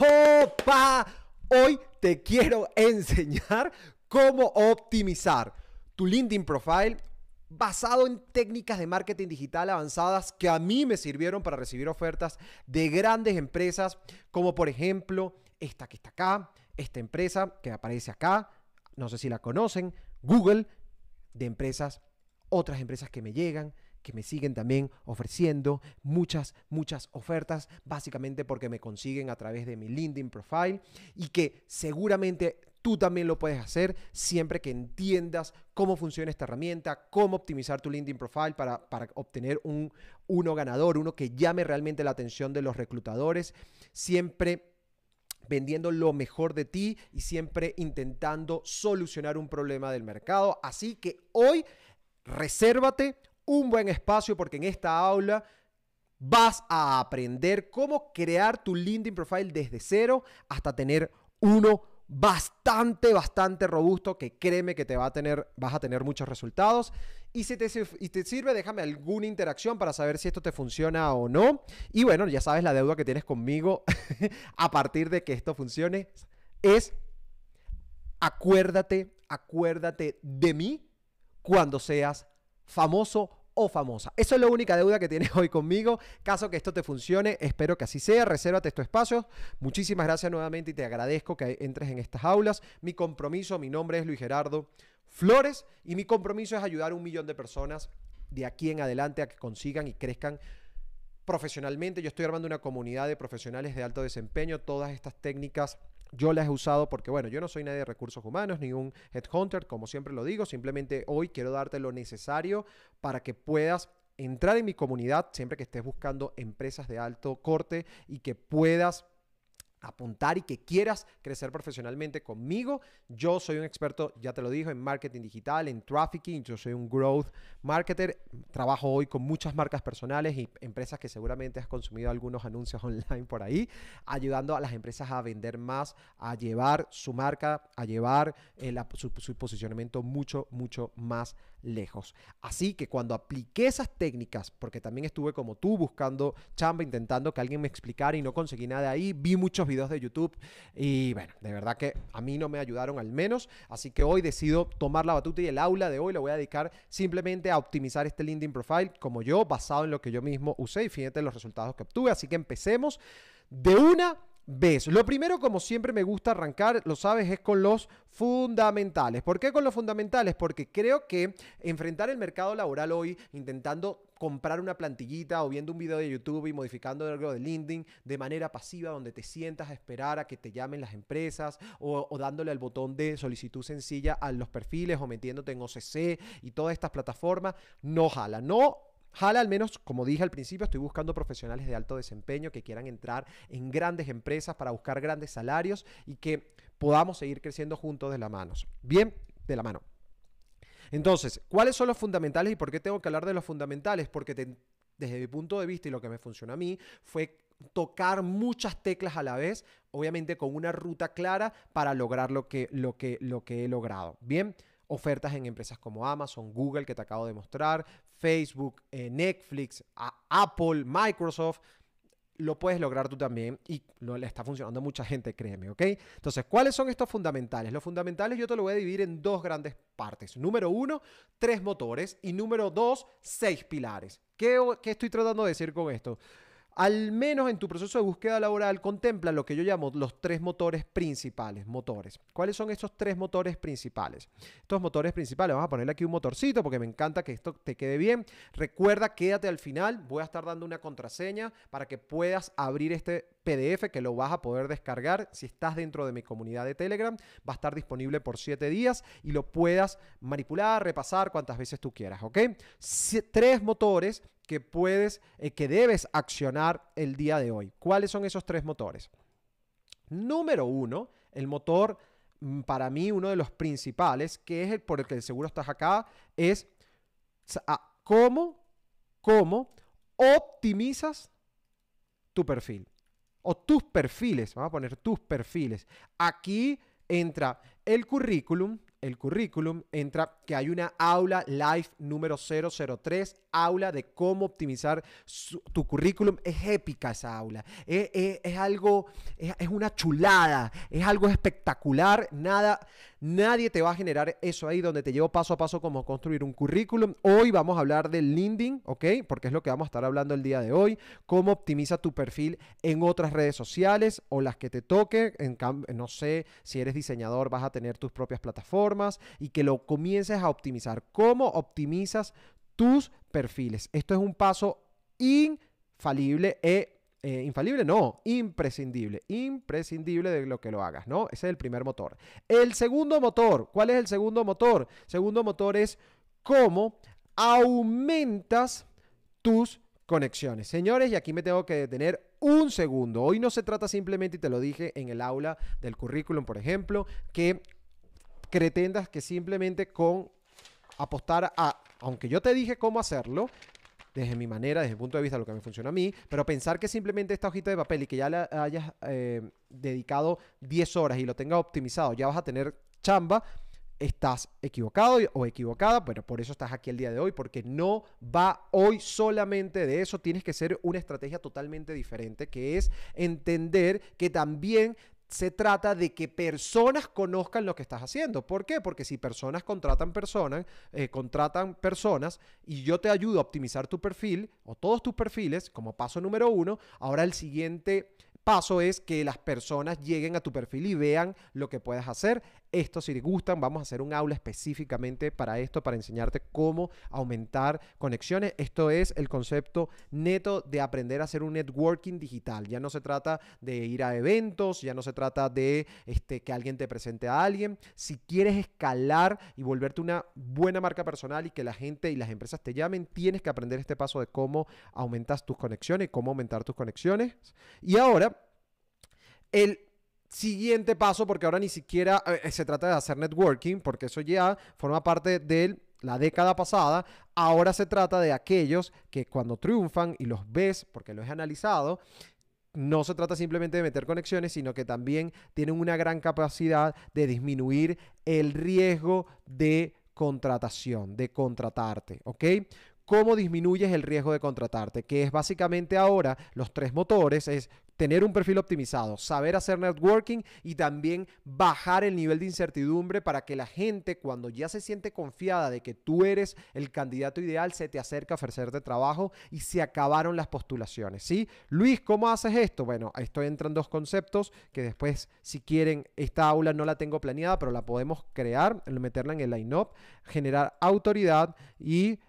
¡Opa! Hoy te quiero enseñar cómo optimizar tu LinkedIn profile basado en técnicas de marketing digital avanzadas que a mí me sirvieron para recibir ofertas de grandes empresas, como por ejemplo esta que está acá, esta empresa que aparece acá, no sé si la conocen, Google, de empresas, otras empresas que me llegan, que me siguen también ofreciendo muchas, muchas ofertas, básicamente porque me consiguen a través de mi LinkedIn profile y que seguramente tú también lo puedes hacer siempre que entiendas cómo funciona esta herramienta, cómo optimizar tu LinkedIn profile para, para obtener un, uno ganador, uno que llame realmente la atención de los reclutadores. Siempre vendiendo lo mejor de ti y siempre intentando solucionar un problema del mercado. Así que hoy resérvate un buen espacio porque en esta aula vas a aprender cómo crear tu LinkedIn profile desde cero hasta tener uno bastante, bastante robusto que créeme que te va a tener, vas a tener muchos resultados. Y si te, si te, sirve, déjame alguna interacción para saber si esto te funciona o no. Y bueno, ya sabes la deuda que tienes conmigo a partir de que esto funcione es acuérdate, acuérdate de mí cuando seas famoso o famosa. Eso es la única deuda que tienes hoy conmigo. Caso que esto te funcione, espero que así sea. Resérvate tu espacio. Muchísimas gracias nuevamente y te agradezco que entres en estas aulas. Mi compromiso, mi nombre es Luis Gerardo Flores y mi compromiso es ayudar a un millón de personas de aquí en adelante a que consigan y crezcan profesionalmente. Yo estoy armando una comunidad de profesionales de alto desempeño. Todas estas técnicas yo las he usado porque, bueno, yo no soy nadie de recursos humanos ni un headhunter, como siempre lo digo, simplemente hoy quiero darte lo necesario para que puedas entrar en mi comunidad siempre que estés buscando empresas de alto corte y que puedas apuntar y que quieras crecer profesionalmente conmigo. Yo soy un experto, ya te lo dije, en marketing digital, en trafficking, yo soy un growth marketer, trabajo hoy con muchas marcas personales y empresas que seguramente has consumido algunos anuncios online por ahí, ayudando a las empresas a vender más, a llevar su marca, a llevar eh, su, su posicionamiento mucho, mucho más lejos. Así que cuando apliqué esas técnicas, porque también estuve como tú buscando chamba, intentando que alguien me explicara y no conseguí nada ahí, vi muchos videos de YouTube y bueno, de verdad que a mí no me ayudaron al menos, así que hoy decido tomar la batuta y el aula de hoy lo voy a dedicar simplemente a optimizar este LinkedIn profile como yo, basado en lo que yo mismo usé y fíjate los resultados que obtuve, así que empecemos de una vez. Lo primero, como siempre me gusta arrancar, lo sabes, es con los fundamentales. ¿Por qué con los fundamentales? Porque creo que enfrentar el mercado laboral hoy intentando comprar una plantillita o viendo un video de YouTube y modificando el algo de LinkedIn de manera pasiva, donde te sientas a esperar a que te llamen las empresas o, o dándole al botón de solicitud sencilla a los perfiles o metiéndote en OCC y todas estas plataformas, no jala, no Jala, al menos, como dije al principio, estoy buscando profesionales de alto desempeño que quieran entrar en grandes empresas para buscar grandes salarios y que podamos seguir creciendo juntos de la mano. Bien, de la mano. Entonces, ¿cuáles son los fundamentales y por qué tengo que hablar de los fundamentales? Porque desde mi punto de vista y lo que me funcionó a mí fue tocar muchas teclas a la vez, obviamente con una ruta clara para lograr lo que, lo que, lo que he logrado. Bien, ofertas en empresas como Amazon, Google, que te acabo de mostrar, Facebook, eh, Netflix, Apple, Microsoft, lo puedes lograr tú también y no le está funcionando a mucha gente, créeme, ¿ok? Entonces, ¿cuáles son estos fundamentales? Los fundamentales yo te lo voy a dividir en dos grandes partes. Número uno, tres motores y número dos, seis pilares. ¿Qué, qué estoy tratando de decir con esto? Al menos en tu proceso de búsqueda laboral contempla lo que yo llamo los tres motores principales, motores. ¿Cuáles son estos tres motores principales? Estos motores principales, vamos a ponerle aquí un motorcito porque me encanta que esto te quede bien. Recuerda, quédate al final, voy a estar dando una contraseña para que puedas abrir este PDF que lo vas a poder descargar si estás dentro de mi comunidad de Telegram. Va a estar disponible por siete días y lo puedas manipular, repasar cuantas veces tú quieras, ¿ok? Tres motores que puedes, eh, que debes accionar el día de hoy. ¿Cuáles son esos tres motores? Número uno, el motor mm, para mí uno de los principales, que es el por el que el seguro estás acá, es cómo, cómo optimizas tu perfil o tus perfiles, vamos a poner tus perfiles. Aquí entra el currículum, el currículum, entra que hay una aula live número 003 aula de cómo optimizar tu currículum. Es épica esa aula. Es, algo, es, una chulada, es algo espectacular. Nada, nadie te va a generar eso ahí donde te llevo paso a paso cómo construir un currículum. Hoy vamos a hablar del LinkedIn, ¿ok? Porque es lo que vamos a estar hablando el día de hoy. Cómo optimiza tu perfil en otras redes sociales o las que te toque. En, no sé, si eres diseñador vas a tener tus propias plataformas y que lo comiences a optimizar. ¿Cómo optimizas tus perfiles. Esto es un paso infalible e infalible, no, imprescindible, imprescindible de lo que lo hagas, ¿no? Ese es el primer motor. El segundo motor, ¿cuál es el segundo motor? Segundo motor es cómo aumentas tus conexiones. Señores, y aquí me tengo que detener un segundo. Hoy no se trata simplemente, y te lo dije en el aula del currículum, por ejemplo, que pretendas que simplemente con apostar a aunque yo te dije cómo hacerlo, desde mi manera, desde el punto de vista, lo que me funciona a mí, pero pensar que simplemente esta hojita de papel y que ya le hayas eh, dedicado 10 horas y lo tengas optimizado, ya vas a tener chamba, estás equivocado o equivocada, pero por eso estás aquí el día de hoy, porque no va hoy solamente de eso, tienes que ser una estrategia totalmente diferente, que es entender que también se trata de que personas conozcan lo que estás haciendo. ¿Por qué? Porque si personas contratan personas, eh, contratan personas y yo te ayudo a optimizar tu perfil o todos tus perfiles como paso número uno, ahora el siguiente paso es que las personas lleguen a tu perfil y vean lo que puedes hacer. Esto si les gustan, vamos a hacer un aula específicamente para esto, para enseñarte cómo aumentar conexiones. Esto es el concepto neto de aprender a hacer un networking digital. Ya no se trata de ir a eventos, ya no se trata de este, que alguien te presente a alguien. Si quieres escalar y volverte una buena marca personal y que la gente y las empresas te llamen, tienes que aprender este paso de cómo aumentas tus conexiones, cómo aumentar tus conexiones. Y ahora el siguiente paso, porque ahora ni siquiera se trata de hacer networking, porque eso ya forma parte de la década pasada, ahora se trata de aquellos que cuando triunfan y los ves, porque los he analizado, no se trata simplemente de meter conexiones, sino que también tienen una gran capacidad de disminuir el riesgo de contratación, de contratarte, ¿ok? ¿Cómo disminuyes el riesgo de contratarte? Que es básicamente ahora los tres motores, es tener un perfil optimizado, saber hacer networking y también bajar el nivel de incertidumbre para que la gente cuando ya se siente confiada de que tú eres el candidato ideal, se te acerca a ofrecerte trabajo y se acabaron las postulaciones, ¿sí? Luis, ¿cómo haces esto? Bueno, esto entran dos conceptos que después, si quieren, esta aula no la tengo planeada, pero la podemos crear, meterla en el line-up, generar autoridad y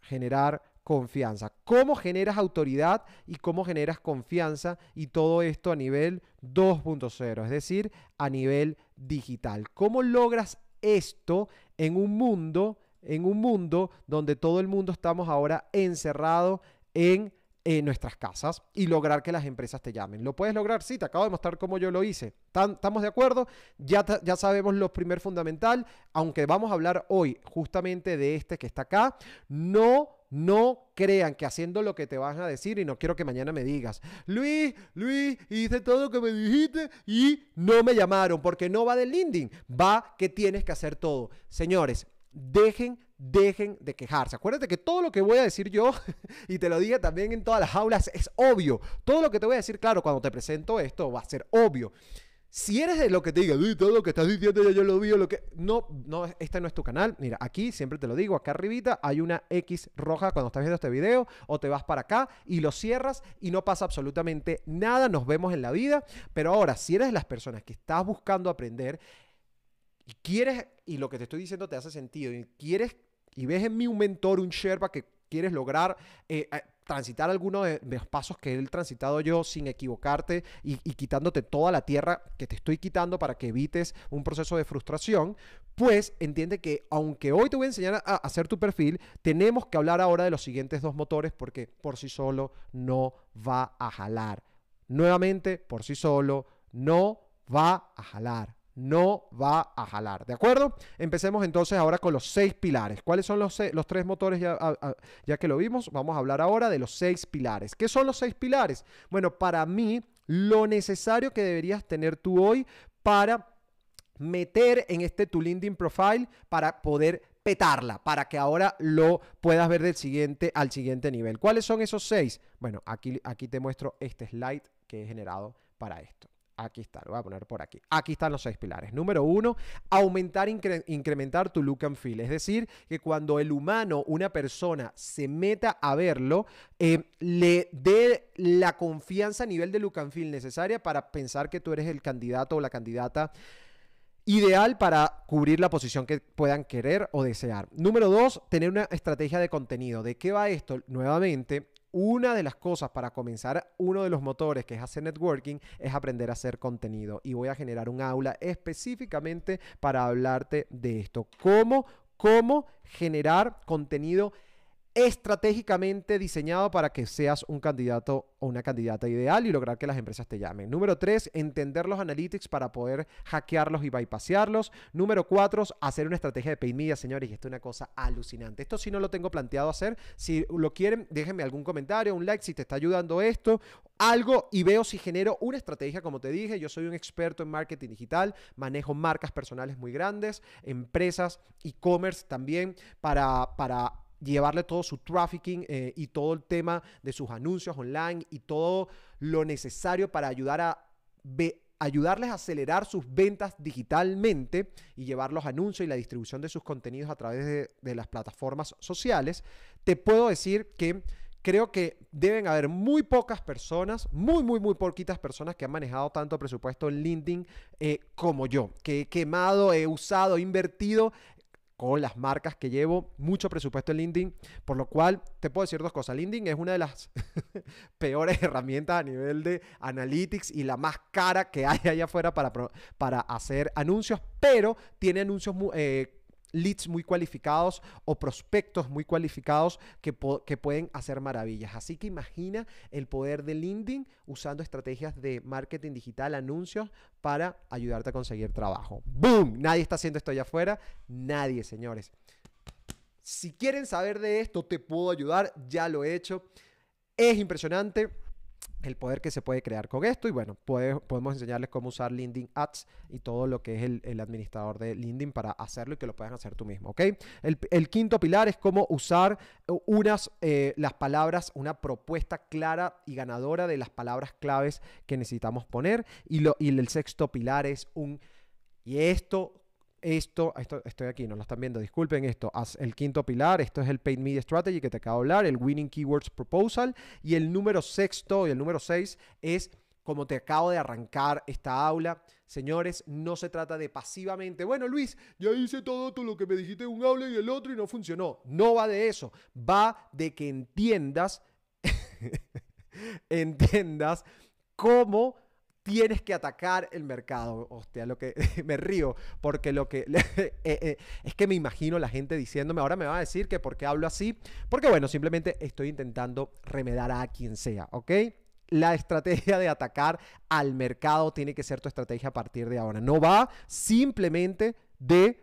generar confianza. ¿Cómo generas autoridad y cómo generas confianza? Y todo esto a nivel 2.0, es decir, a nivel digital. ¿Cómo logras esto en un mundo, en un mundo donde todo el mundo estamos ahora encerrado en nuestras casas y lograr que las empresas te llamen. ¿Lo puedes lograr? Sí, te acabo de mostrar cómo yo lo hice. ¿Estamos de acuerdo? Ya, ya sabemos lo primer fundamental, aunque vamos a hablar hoy justamente de este que está acá. No no crean que haciendo lo que te van a decir y no quiero que mañana me digas, Luis, Luis, hice todo lo que me dijiste y no me llamaron, porque no va del LinkedIn, va que tienes que hacer todo. Señores, dejen, dejen de quejarse. Acuérdate que todo lo que voy a decir yo, y te lo dije también en todas las aulas, es obvio. Todo lo que te voy a decir, claro, cuando te presento esto va a ser obvio. Si eres de lo que te diga, todo lo que estás diciendo ya yo lo vi, lo que... No, no, este no es tu canal. Mira, aquí siempre te lo digo, acá arribita hay una X roja cuando estás viendo este video o te vas para acá y lo cierras y no pasa absolutamente nada, nos vemos en la vida. Pero ahora, si eres de las personas que estás buscando aprender y quieres, y lo que te estoy diciendo te hace sentido, y quieres, y ves en mí un mentor, un Sherpa que quieres lograr... Eh, eh, transitar algunos de, los pasos que he transitado yo sin equivocarte y, quitándote toda la tierra que te estoy quitando para que evites un proceso de frustración, pues entiende que aunque hoy te voy a enseñar a hacer tu perfil, tenemos que hablar ahora de los siguientes dos motores porque por sí solo no va a jalar. Nuevamente, por sí solo no va a jalar no va a jalar. ¿De acuerdo? Empecemos entonces ahora con los seis pilares. ¿Cuáles son los, los tres motores? Ya, que lo vimos, vamos a hablar ahora de los seis pilares. ¿Qué son los seis pilares? Bueno, para mí, lo necesario que deberías tener tú hoy para meter en este tu LinkedIn profile para poder petarla para que ahora lo puedas ver del siguiente al siguiente nivel. ¿Cuáles son esos seis? Bueno, aquí, aquí te muestro este slide que he generado para esto. Aquí está, lo voy a poner por aquí. Aquí están los seis pilares. Número uno, aumentar, incrementar tu look and feel. Es decir, que cuando el humano, una persona, se meta a verlo, eh, le dé la confianza a nivel de look and feel necesaria para pensar que tú eres el candidato o la candidata ideal para cubrir la posición que puedan querer o desear. Número dos, tener una estrategia de contenido. ¿De qué va esto? Nuevamente, una de las cosas para comenzar uno de los motores que es hacer networking es aprender a hacer contenido y voy a generar un aula específicamente para hablarte de esto. ¿Cómo? ¿Cómo generar contenido estratégicamente diseñado para que seas un candidato o una candidata ideal y lograr que las empresas te llamen. Número tres, entender los analytics para poder hackearlos y bypasearlos. Número cuatro, hacer una estrategia de paid media, señores, y esto es una cosa alucinante. Esto sí no lo tengo planteado hacer. Si lo quieren, déjenme algún comentario, un like si te está ayudando esto, algo y veo si genero una estrategia, como te dije, yo soy un experto en marketing digital, manejo marcas personales muy grandes, empresas, e-commerce también para para llevarle todo su trafficking eh, y todo el tema de sus anuncios online y todo lo necesario para ayudar a ayudarles a acelerar sus ventas digitalmente y llevar los anuncios y la distribución de sus contenidos a través de, las plataformas sociales, te puedo decir que creo que deben haber muy pocas personas, muy, muy, muy poquitas personas que han manejado tanto presupuesto en LinkedIn eh, como yo, que he quemado, he usado, he invertido con las marcas que llevo, mucho presupuesto en LinkedIn, por lo cual te puedo decir dos cosas. LinkedIn es una de las peores herramientas a nivel de analytics y la más cara que hay allá afuera para, para hacer anuncios, pero tiene anuncios muy eh, leads muy cualificados o prospectos muy cualificados que, que pueden hacer maravillas. Así que imagina el poder de LinkedIn usando estrategias de marketing digital, anuncios, para ayudarte a conseguir trabajo. ¡Boom! Nadie está haciendo esto allá afuera. Nadie, señores. Si quieren saber de esto, te puedo ayudar. Ya lo he hecho. Es impresionante el poder que se puede crear con esto y bueno, podemos enseñarles cómo usar LinkedIn Ads y todo lo que es el, administrador de LinkedIn para hacerlo y que lo puedan hacer tú mismo, ¿ok? El, quinto pilar es cómo usar eh, unas, eh, las palabras, una propuesta clara y ganadora de las palabras claves que necesitamos poner y, y el sexto pilar es un... Y esto esto, estoy aquí, no lo están viendo, disculpen esto. El quinto pilar, esto es el Paid Media Strategy que te acabo de hablar, el Winning Keywords Proposal. Y el número sexto y el número seis es como te acabo de arrancar esta aula. Señores, no se trata de pasivamente, bueno Luis, ya hice todo, todo lo que me dijiste en un aula y el otro y no funcionó. No va de eso, va de que entiendas, entiendas cómo tienes que atacar el mercado. Hostia, lo que me río, porque lo que eh, eh, es que me imagino la gente diciéndome, ahora me va a decir que por qué hablo así, porque bueno, simplemente estoy intentando remedar a quien sea, ¿ok? la estrategia de atacar al mercado tiene que ser tu estrategia a partir de ahora. No va simplemente de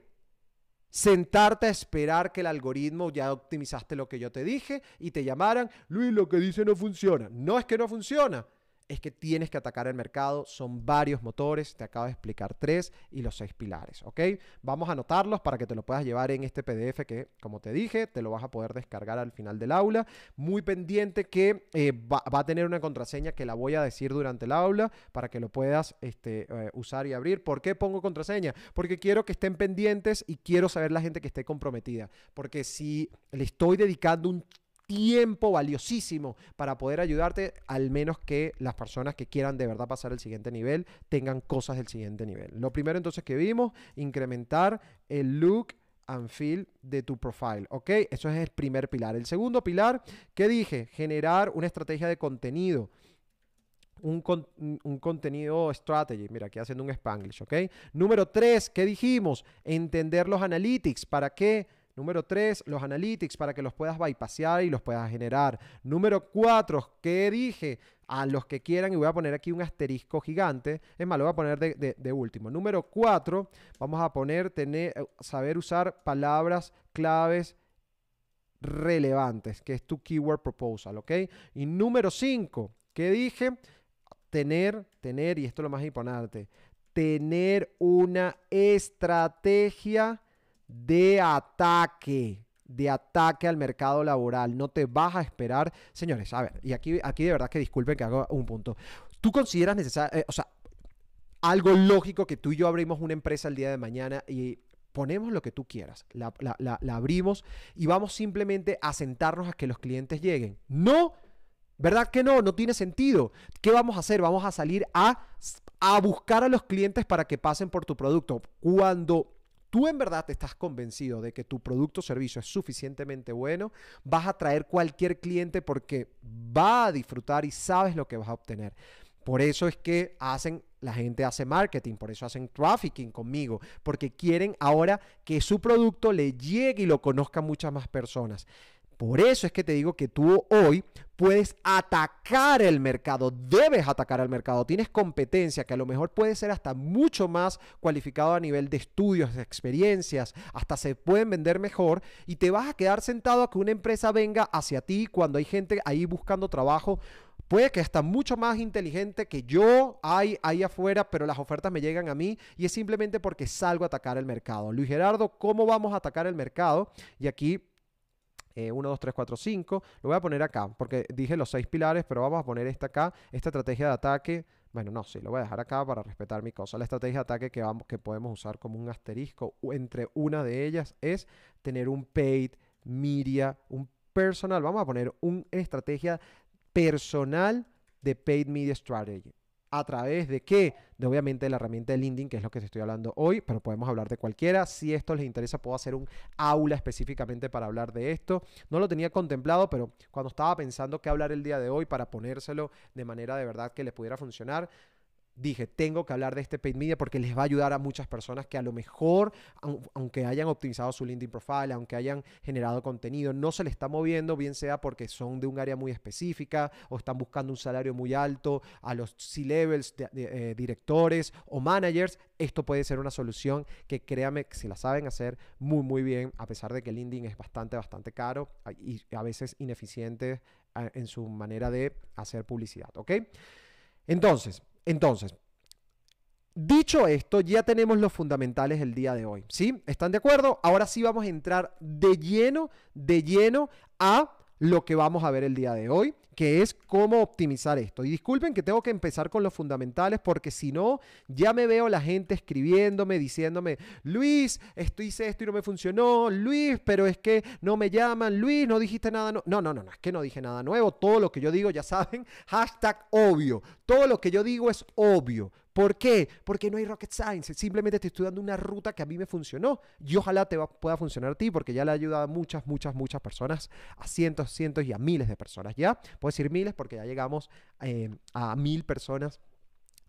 sentarte a esperar que el algoritmo ya optimizaste lo que yo te dije y te llamaran, Luis, lo que dice no funciona. No es que no funciona, es que tienes que atacar el mercado. Son varios motores, te acabo de explicar tres y los seis pilares, ¿ok? Vamos a anotarlos para que te lo puedas llevar en este PDF que, como te dije, te lo vas a poder descargar al final del aula. Muy pendiente que eh, va, a tener una contraseña que la voy a decir durante el aula para que lo puedas este, eh, usar y abrir. ¿Por qué pongo contraseña? Porque quiero que estén pendientes y quiero saber la gente que esté comprometida. Porque si le estoy dedicando un tiempo valiosísimo para poder ayudarte, al menos que las personas que quieran de verdad pasar al siguiente nivel tengan cosas del siguiente nivel. Lo primero entonces que vimos, incrementar el look and feel de tu profile, ¿ok? Eso es el primer pilar. El segundo pilar, ¿qué dije? Generar una estrategia de contenido. Un, contenido strategy. Mira, aquí haciendo un spanglish, ¿ok? Número tres, ¿qué dijimos? Entender los analytics. ¿Para qué? Número tres, los analytics para que los puedas bypassear y los puedas generar. Número cuatro, que dije? A los que quieran, y voy a poner aquí un asterisco gigante. Es más, lo voy a poner de, último. Número cuatro, vamos a poner tener, eh, saber usar palabras claves relevantes, que es tu keyword proposal, ¿ok? Y número cinco, ¿qué dije? Tener, tener, y esto es lo más importante, tener una estrategia de ataque de ataque al mercado laboral. No te vas a esperar, señores, a ver, y aquí, aquí de verdad que disculpen que hago un punto. ¿Tú consideras necesario, eh, o sea, algo lógico que tú y yo abrimos una empresa el día de mañana y ponemos lo que tú quieras, la, abrimos y vamos simplemente a sentarnos a que los clientes lleguen? No. ¿Verdad que no? No tiene sentido. ¿Qué vamos a hacer? Vamos a salir a, a buscar a los clientes para que pasen por tu producto. Cuando tú en verdad te estás convencido de que tu producto o servicio es suficientemente bueno, vas a traer cualquier cliente porque va a disfrutar y sabes lo que vas a obtener. Por eso es que hacen la gente hace marketing, por eso hacen trafficking conmigo, porque quieren ahora que su producto le llegue y lo conozca muchas más personas. Por eso es que te digo que tú hoy puedes atacar el mercado, debes atacar el mercado, tienes competencia que a lo mejor puede ser hasta mucho más cualificado a nivel de estudios, de experiencias, hasta se pueden vender mejor y te vas a quedar sentado a que una empresa venga hacia ti cuando hay gente ahí buscando trabajo puede que está mucho más inteligente que yo hay ahí afuera, pero las ofertas me llegan a mí y es simplemente porque salgo a atacar el mercado. Luis Gerardo, ¿cómo vamos a atacar el mercado? Y aquí 1, 2, 3, 4, 5. Lo voy a poner acá, porque dije los seis pilares, pero vamos a poner esta acá, esta estrategia de ataque. Bueno, no, sí, lo voy a dejar acá para respetar mi cosa. La estrategia de ataque que, vamos, que podemos usar como un asterisco entre una de ellas es tener un paid media, un personal. Vamos a poner una estrategia personal de paid media strategy a través de qué? De obviamente la herramienta de LinkedIn, que es lo que estoy hablando hoy, pero podemos hablar de cualquiera. Si esto les interesa, puedo hacer un aula específicamente para hablar de esto. No lo tenía contemplado, pero cuando estaba pensando qué hablar el día de hoy para ponérselo de manera de verdad que les pudiera funcionar, dije, tengo que hablar de este paid media porque les va a ayudar a muchas personas que a lo mejor, aunque hayan optimizado su LinkedIn profile, aunque hayan generado contenido, no se le está moviendo, bien sea porque son de un área muy específica o están buscando un salario muy alto, a los C-levels, eh, directores o managers, esto puede ser una solución que créame que se la saben hacer muy, muy bien, a pesar de que LinkedIn es bastante, bastante caro y a veces ineficiente en su manera de hacer publicidad, Entonces, entonces, dicho esto, ya tenemos los fundamentales el día de hoy. ¿Sí? ¿Están de acuerdo? Ahora sí vamos a entrar de lleno, de lleno a lo que vamos a ver el día de hoy, que es cómo optimizar esto. Y disculpen que tengo que empezar con los fundamentales porque si no, ya me veo la gente escribiéndome, diciéndome, Luis, esto hice esto y no me funcionó, Luis, pero es que no me llaman, Luis, no dijiste nada nuevo. No, no, no, no, es que no dije nada nuevo, todo lo que yo digo, ya saben, hashtag obvio, todo lo que yo digo es obvio. ¿Por qué? Porque no hay rocket science. Simplemente estoy estudiando una ruta que a mí me funcionó y ojalá te pueda funcionar a ti porque ya le ha ayudado a muchas, muchas, muchas personas, a cientos, cientos y a miles de personas. ¿Ya? Puedo decir miles porque ya llegamos eh, a mil personas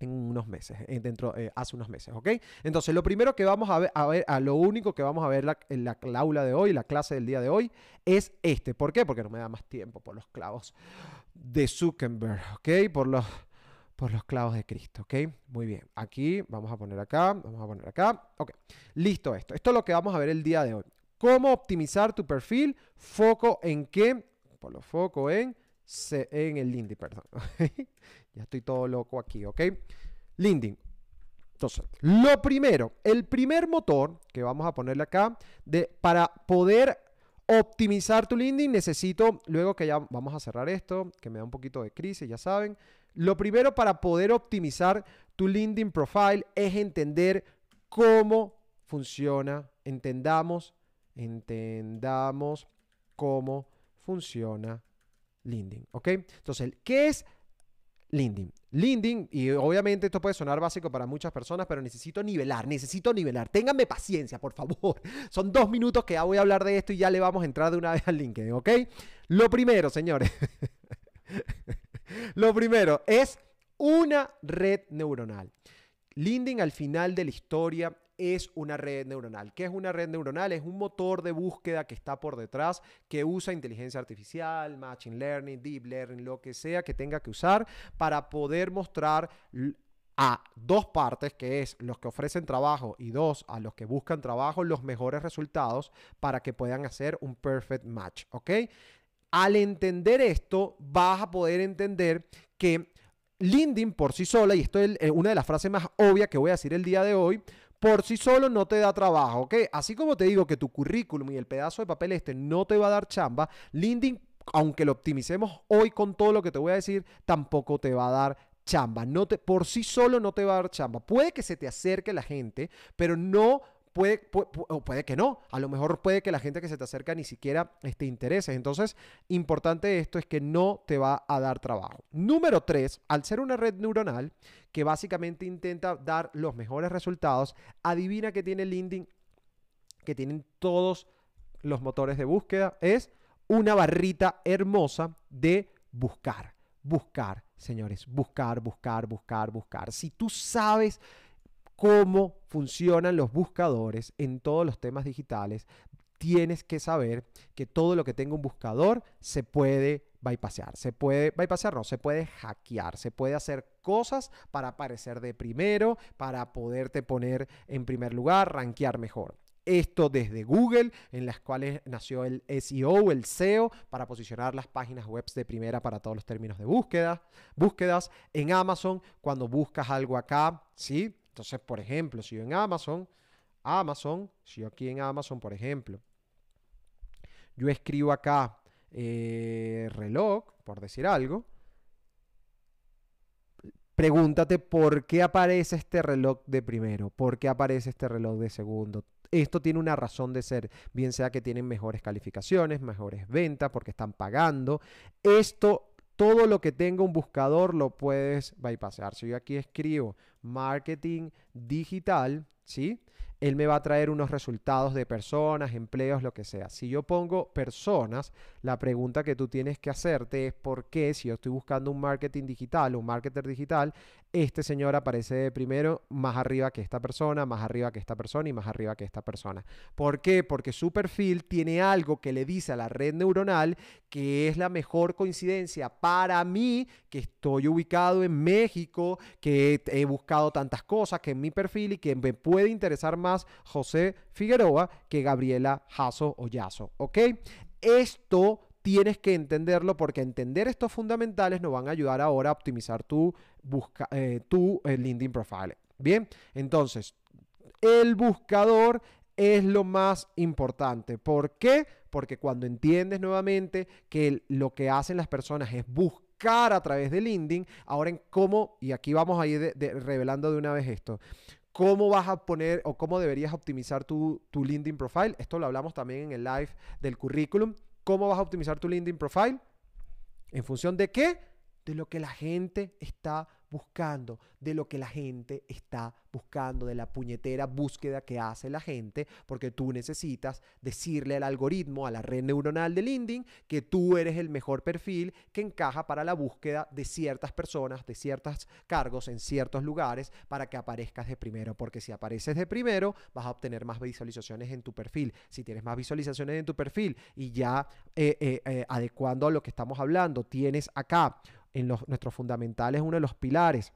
en unos meses, eh, dentro, eh, hace unos meses, ¿ok? Entonces, lo primero que vamos a ver, a, ver, a lo único que vamos a ver en la, la aula de hoy, la clase del día de hoy, es este. ¿Por qué? Porque no me da más tiempo por los clavos de Zuckerberg, ¿ok? Por los por los clavos de Cristo, ¿ok? Muy bien, aquí vamos a poner acá, vamos a poner acá, ok, listo esto. Esto es lo que vamos a ver el día de hoy. ¿Cómo optimizar tu perfil? Foco en qué? Por lo foco en, en el LinkedIn, perdón. ya estoy todo loco aquí, ¿ok? LinkedIn. Entonces, lo primero, el primer motor que vamos a ponerle acá de, para poder optimizar tu LinkedIn, necesito, luego que ya vamos a cerrar esto, que me da un poquito de crisis, ya saben, lo primero para poder optimizar tu LinkedIn profile es entender cómo funciona. Entendamos, entendamos cómo funciona LinkedIn. ¿Ok? Entonces, ¿qué es LinkedIn? LinkedIn, y obviamente esto puede sonar básico para muchas personas, pero necesito nivelar, necesito nivelar. Ténganme paciencia, por favor. Son dos minutos que ya voy a hablar de esto y ya le vamos a entrar de una vez al LinkedIn, ¿ok? Lo primero, señores. Lo primero es una red neuronal. LinkedIn al final de la historia es una red neuronal. ¿Qué es una red neuronal? Es un motor de búsqueda que está por detrás, que usa inteligencia artificial, machine learning, deep learning, lo que sea que tenga que usar para poder mostrar a dos partes, que es los que ofrecen trabajo y dos, a los que buscan trabajo, los mejores resultados para que puedan hacer un perfect match, ¿ok? Al entender esto, vas a poder entender que LinkedIn por sí sola, y esto es eh, una de las frases más obvias que voy a decir el día de hoy, por sí solo no te da trabajo, Así como te digo que tu currículum y el pedazo de papel este no te va a dar chamba, LinkedIn, aunque lo optimicemos hoy con todo lo que te voy a decir, tampoco te va a dar chamba. No te, por sí solo no te va a dar chamba. Puede que se te acerque la gente, pero no puede, que no, a lo mejor puede que la gente que se te acerca ni siquiera te este, interese. Entonces, importante esto es que no te va a dar trabajo. Número tres, al ser una red neuronal que básicamente intenta dar los mejores resultados, adivina que tiene LinkedIn, que tienen todos los motores de búsqueda, es una barrita hermosa de buscar, buscar, señores, buscar, buscar, buscar, buscar. Si tú sabes cómo funcionan los buscadores en todos los temas digitales, tienes que saber que todo lo que tenga un buscador se puede bypassar, se puede bypassar, no, se puede hackear, se puede hacer cosas para aparecer de primero, para poderte poner en primer lugar, rankear mejor. Esto desde Google, en las cuales nació el SEO, el SEO, para posicionar las páginas web de primera para todos los términos de búsqueda, búsquedas. En Amazon, cuando buscas algo acá, ¿sí? Entonces, por ejemplo, si yo en Amazon, Amazon, si yo aquí en Amazon, por ejemplo, yo escribo acá eh, reloj, por decir algo, pregúntate por qué aparece este reloj de primero, por qué aparece este reloj de segundo. Esto tiene una razón de ser, bien sea que tienen mejores calificaciones, mejores ventas, porque están pagando. Esto todo lo que tenga un buscador lo puedes bypassar. Si yo aquí escribo marketing digital, ¿sí? Él me va a traer unos resultados de personas, empleos, lo que sea. Si yo pongo personas, la pregunta que tú tienes que hacerte es por qué si yo estoy buscando un marketing digital un marketer digital, este señor aparece primero más arriba que esta persona, más arriba que esta persona y más arriba que esta persona. ¿Por qué? Porque su perfil tiene algo que le dice a la red neuronal que es la mejor coincidencia para mí, que estoy ubicado en México, que he buscado tantas cosas que en mi perfil y que me puede interesar más José Figueroa que Gabriela Jasso o ¿Ok? Esto tienes que entenderlo porque entender estos fundamentales nos van a ayudar ahora a optimizar tu, eh, eh, LinkedIn Profile. Bien, entonces, el buscador es lo más importante. ¿Por qué? Porque cuando entiendes nuevamente que lo que hacen las personas es buscar a través de LinkedIn, ahora en cómo, y aquí vamos a ir revelando de una vez esto, cómo vas a poner o cómo deberías optimizar tu, tu LinkedIn profile. Esto lo hablamos también en el live del currículum ¿Cómo vas a optimizar tu LinkedIn profile? ¿En función de qué? De lo que la gente está buscando, de lo que la gente está buscando, de la puñetera búsqueda que hace la gente, porque tú necesitas decirle al algoritmo, a la red neuronal de LinkedIn, que tú eres el mejor perfil que encaja para la búsqueda de ciertas personas, de ciertos cargos en ciertos lugares, para que aparezcas de primero, porque si apareces de primero, vas a obtener más visualizaciones en tu perfil. Si tienes más visualizaciones en tu perfil y ya eh, eh, eh, adecuando a lo que estamos hablando, tienes acá en los, nuestros fundamentales uno de los pilares,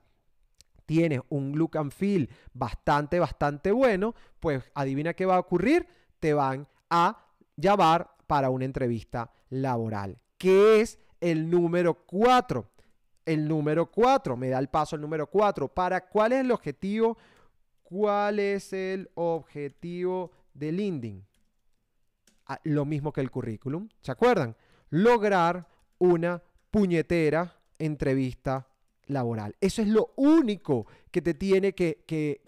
tienes un look and feel bastante, bastante bueno, pues adivina qué va a ocurrir, te van a llamar para una entrevista laboral, ¿Qué es el número 4. El número 4, me da el paso el número 4. ¿Para cuál es el objetivo? ¿Cuál es el objetivo de LinkedIn? Ah, lo mismo que el currículum, ¿se acuerdan? Lograr una puñetera entrevista laboral. Eso es lo único que te tiene que,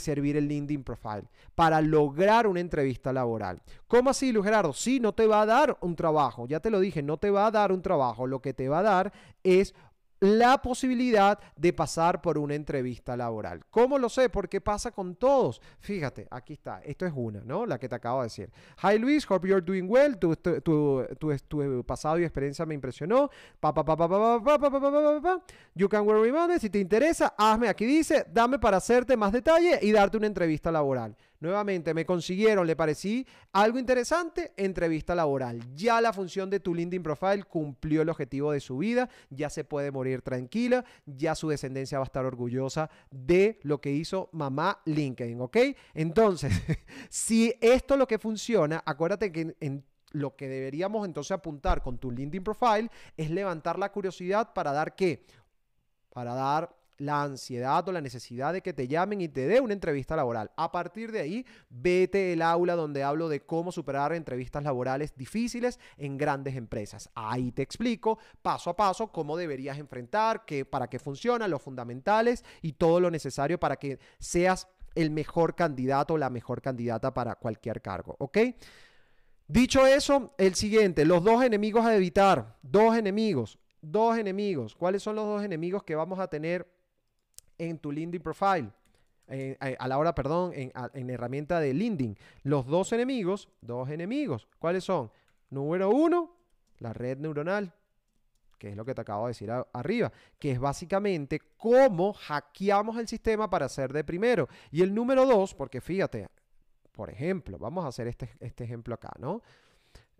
servir el LinkedIn Profile para lograr una entrevista laboral. ¿Cómo así, Luis Gerardo? Sí, no te va a dar un trabajo. Ya te lo dije, no te va a dar un trabajo. Lo que te va a dar es la posibilidad de pasar por una entrevista laboral. ¿Cómo lo sé? Porque pasa con todos. Fíjate, aquí está. Esto es una, ¿no? La que te acabo de decir. Hi Luis, hope you're doing well. Tu, tu, tu, tu pasado y experiencia me impresionó. Pa, pa, pa, you can Si te interesa, hazme, aquí dice, dame para hacerte más detalle y darte una entrevista laboral. Nuevamente, me consiguieron, le parecí algo interesante, entrevista laboral. Ya la función de tu LinkedIn Profile cumplió el objetivo de su vida, ya se puede morir tranquila, ya su descendencia va a estar orgullosa de lo que hizo mamá LinkedIn, ¿ok? Entonces, si esto es lo que funciona, acuérdate que lo que deberíamos entonces apuntar con tu LinkedIn Profile es levantar la curiosidad para dar qué? Para dar la ansiedad o la necesidad de que te llamen y te dé una entrevista laboral. A partir de ahí, vete el aula donde hablo de cómo superar entrevistas laborales difíciles en grandes empresas. Ahí te explico paso a paso cómo deberías enfrentar, para qué funciona, los fundamentales y todo lo necesario para que seas el mejor candidato o la mejor candidata para cualquier cargo, Dicho eso, el siguiente, los dos enemigos a evitar, dos enemigos, dos enemigos. ¿Cuáles son los dos enemigos que vamos a tener en tu LinkedIn profile. a la hora, perdón, en, herramienta de LinkedIn. Los dos enemigos, dos enemigos. ¿Cuáles son? Número uno, la red neuronal, que es lo que te acabo de decir arriba, que es básicamente cómo hackeamos el sistema para ser de primero. Y el número dos, porque fíjate, por ejemplo, vamos a hacer este, este ejemplo acá, ¿no?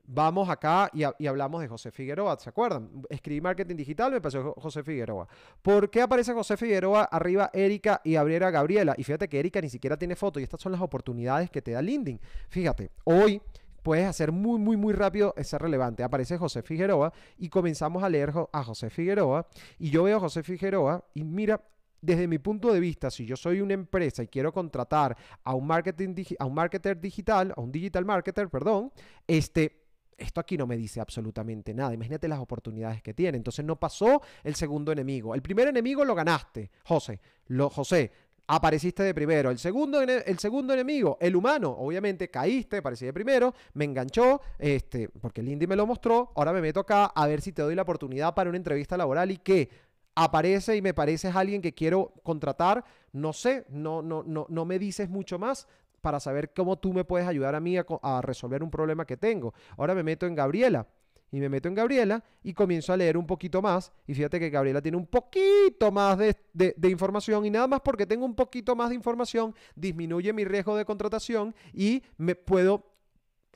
Vamos acá y, hablamos de José Figueroa, ¿se acuerdan? Escribí marketing digital, me pasó José Figueroa. ¿Por qué aparece José Figueroa arriba Erika y abriera Gabriela? Y fíjate que Erika ni siquiera tiene foto y estas son las oportunidades que te da LinkedIn. Fíjate, hoy puedes hacer muy, muy, muy rápido ser relevante. Aparece José Figueroa y comenzamos a leer a José Figueroa y yo veo a José Figueroa y mira, desde mi punto de vista, si yo soy una empresa y quiero contratar a un, marketing, a un marketer digital, a un digital marketer, perdón, este, esto aquí no me dice absolutamente nada. Imagínate las oportunidades que tiene. Entonces no pasó el segundo enemigo. El primer enemigo lo ganaste, José. Lo, José, apareciste de primero. El segundo, el segundo enemigo, el humano, obviamente caíste, apareciste de primero, me enganchó, este, porque Lindy me lo mostró. Ahora me meto acá a ver si te doy la oportunidad para una entrevista laboral y que aparece y me pareces alguien que quiero contratar. No sé, no, no, no, no me dices mucho más para saber cómo tú me puedes ayudar a mí a, resolver un problema que tengo. Ahora me meto en Gabriela y me meto en Gabriela y comienzo a leer un poquito más. Y fíjate que Gabriela tiene un poquito más de, de, información y nada más porque tengo un poquito más de información, disminuye mi riesgo de contratación y me puedo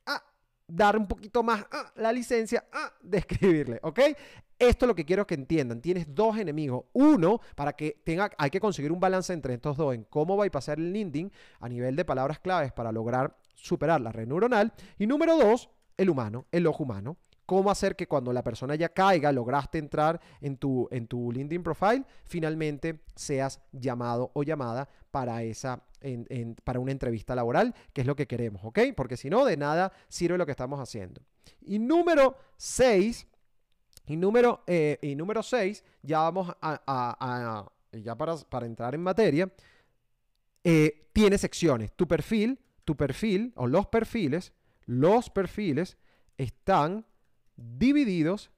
ah, dar un poquito más a ah, la licencia a ah, de escribirle, ¿ok? Esto es lo que quiero que entiendan. Tienes dos enemigos. Uno, para que tenga, hay que conseguir un balance entre estos dos en cómo va a pasar el LinkedIn a nivel de palabras claves para lograr superar la red neuronal. Y número dos, el humano, el ojo humano. Cómo hacer que cuando la persona ya caiga, lograste entrar en tu, en tu LinkedIn profile, finalmente seas llamado o llamada para esa para una entrevista laboral, que es lo que queremos, ¿ok? Porque si no, de nada sirve lo que estamos haciendo. Y número seis... Y número eh, y número seis, ya vamos a, ya para, entrar en materia, eh, tiene secciones. Tu perfil, tu perfil o los perfiles, los perfiles están divididos,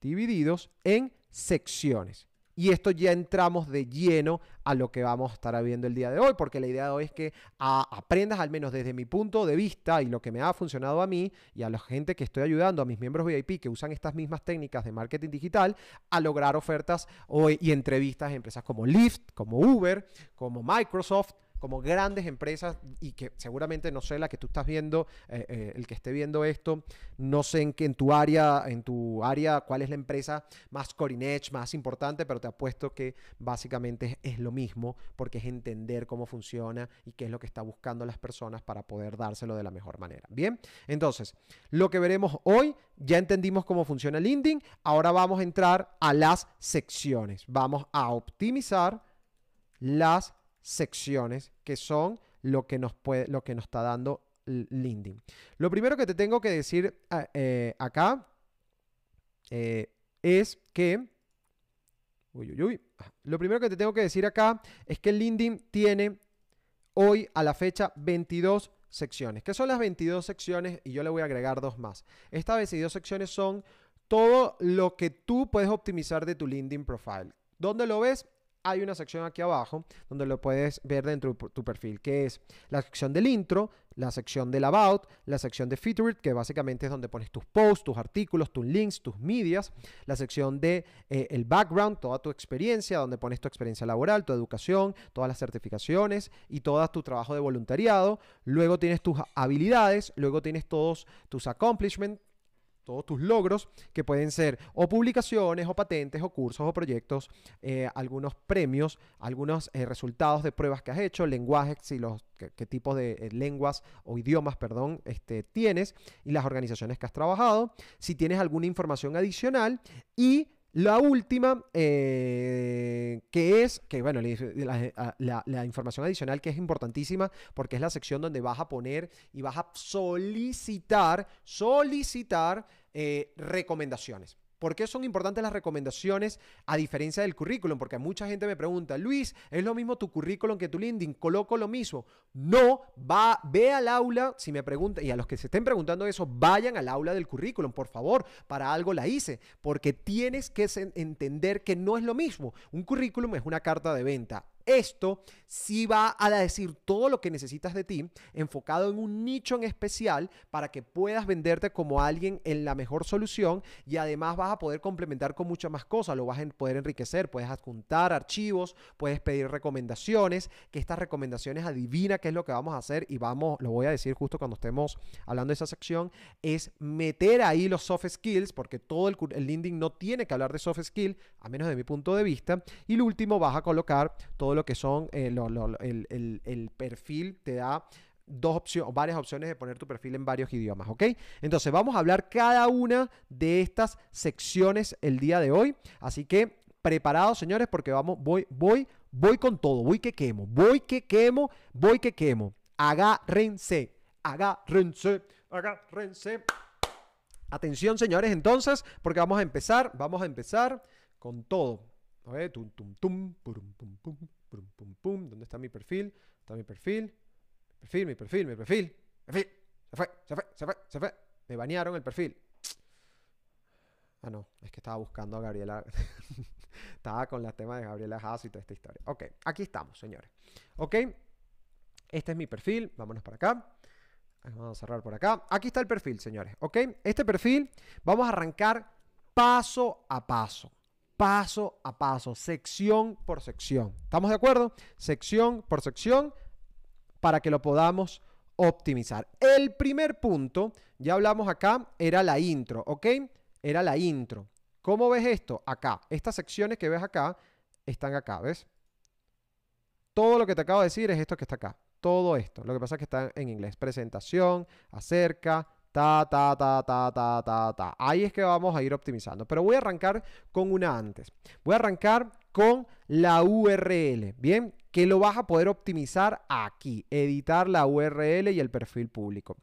divididos en secciones. Y esto ya entramos de lleno a lo que vamos a estar viendo el día de hoy, porque la idea de hoy es que aprendas, al menos desde mi punto de vista y lo que me ha funcionado a mí y a la gente que estoy ayudando, a mis miembros VIP que usan estas mismas técnicas de marketing digital, a lograr ofertas hoy y entrevistas a empresas como Lyft, como Uber, como Microsoft, como grandes empresas y que seguramente, no sé, la que tú estás viendo, eh, eh, el que esté viendo esto, no sé en, qué en tu área, en tu área, cuál es la empresa más cutting más importante, pero te apuesto que básicamente es, lo mismo porque es entender cómo funciona y qué es lo que está buscando las personas para poder dárselo de la mejor manera. Bien, entonces, lo que veremos hoy, ya entendimos cómo funciona LinkedIn, ahora vamos a entrar a las secciones. Vamos a optimizar las secciones que son lo que nos, puede, lo que nos está dando LinkedIn. Ah, eh, eh, ah, lo primero que te tengo que decir acá es que... Lo primero que te tengo que decir acá es que LinkedIn tiene hoy a la fecha 22 secciones. que son las 22 secciones? Y yo le voy a agregar dos más. Estas 22 secciones son todo lo que tú puedes optimizar de tu LinkedIn profile. ¿Dónde lo ves? hay una sección aquí abajo donde lo puedes ver dentro de tu perfil, que es la sección del intro, la sección del about, la sección de featured, que básicamente es donde pones tus posts, tus artículos, tus links, tus medias, la sección de eh, el background, toda tu experiencia, donde pones tu experiencia laboral, tu educación, todas las certificaciones y todo tu trabajo de voluntariado. Luego tienes tus habilidades, luego tienes todos tus accomplishments, todos tus logros, que pueden ser o publicaciones, o patentes, o cursos, o proyectos, eh, algunos premios, algunos eh, resultados de pruebas que has hecho, lenguajes, si los qué, tipo de eh, lenguas o idiomas, perdón, este, tienes, y las organizaciones que has trabajado, si tienes alguna información adicional y la última, eh, que es, que bueno, la, información adicional que es importantísima porque es la sección donde vas a poner y vas a solicitar, solicitar eh, recomendaciones. ¿Por qué son importantes las recomendaciones a diferencia del currículum? Porque mucha gente me pregunta, Luis, ¿es lo mismo tu currículum que tu LinkedIn? ¿Coloco lo mismo? No, va, ve al aula, si me preguntan, y a los que se estén preguntando eso, vayan al aula del currículum, por favor, para algo la hice, porque tienes que entender que no es lo mismo. Un currículum es una carta de venta, esto sí va a decir todo lo que necesitas de ti, enfocado en un nicho en especial para que puedas venderte como alguien en la mejor solución y además vas a poder complementar con muchas más cosas, lo vas a poder enriquecer, puedes adjuntar archivos, puedes pedir recomendaciones, que estas recomendaciones adivina qué es lo que vamos a hacer y vamos, lo voy a decir justo cuando estemos hablando de esa sección, es meter ahí los soft skills, porque todo el, el LinkedIn no tiene que hablar de soft skill a menos de mi punto de vista, y lo último vas a colocar todo lo que son eh, el, perfil, te da dos opciones, varias opciones de poner tu perfil en varios idiomas, ¿ok? Entonces vamos a hablar cada una de estas secciones el día de hoy, así que preparados, señores, porque vamos, voy, voy, voy con todo, voy que quemo, voy que quemo, voy que quemo. Agárrense, agárrense, agárrense. Atención, señores, entonces, porque vamos a empezar, vamos a empezar con todo. A ver, tum, tum, tum, pum, pum. Pum, pum, pum. ¿Dónde está mi perfil? ¿Está mi perfil? Mi perfil, mi perfil, mi perfil. perfil. Se fue, se fue, se fue, se fue. Me banearon el perfil. Ah, no, es que estaba buscando a Gabriela. estaba con la tema de Gabriela Haas y toda esta historia. Ok, aquí estamos, señores. Ok, este es mi perfil. Vámonos para acá. Vamos a cerrar por acá. Aquí está el perfil, señores. Ok, este perfil vamos a arrancar paso a paso paso a paso, sección por sección. ¿Estamos de acuerdo? Sección por sección para que lo podamos optimizar. El primer punto, ya hablamos acá, era la intro, ¿ok? Era la intro. ¿Cómo ves esto? Acá. Estas secciones que ves acá están acá, ¿ves? Todo lo que te acabo de decir es esto que está acá. Todo esto. Lo que pasa es que está en inglés. Presentación, acerca, Ta, ta, ta, ta, ta, ta, ta. Ahí es que vamos a ir optimizando. Pero voy a arrancar con una antes. Voy a arrancar con la URL. Bien, que lo vas a poder optimizar aquí. Editar la URL y el perfil público.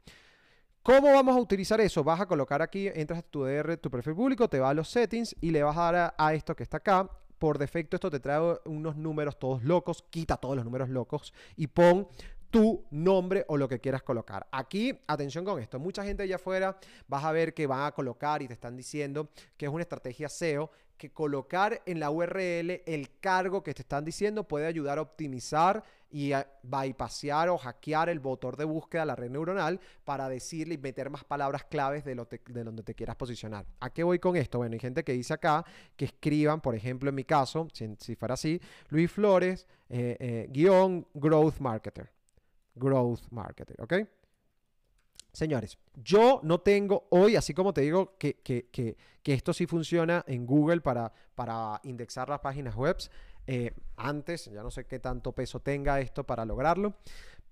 ¿Cómo vamos a utilizar eso? Vas a colocar aquí, entras a tu DR, tu perfil público, te va a los settings y le vas a dar a esto que está acá, por defecto esto te trae unos números todos locos, quita todos los números locos y pon tu nombre o lo que quieras colocar. Aquí, atención con esto, mucha gente allá afuera vas a ver que van a colocar y te están diciendo que es una estrategia SEO, que colocar en la URL el cargo que te están diciendo puede ayudar a optimizar y a bypassear o hackear el motor de búsqueda, la red neuronal, para decirle y meter más palabras claves de, lo de donde te quieras posicionar. ¿A qué voy con esto? Bueno, hay gente que dice acá que escriban, por ejemplo, en mi caso, si, fuera así, Luis Flores, eh, eh, guión, growth marketer. Growth Marketing, ¿ok? Señores, yo no tengo hoy, así como te digo que, que, esto sí funciona en Google para, para indexar las páginas web, eh, antes, ya no sé qué tanto peso tenga esto para lograrlo,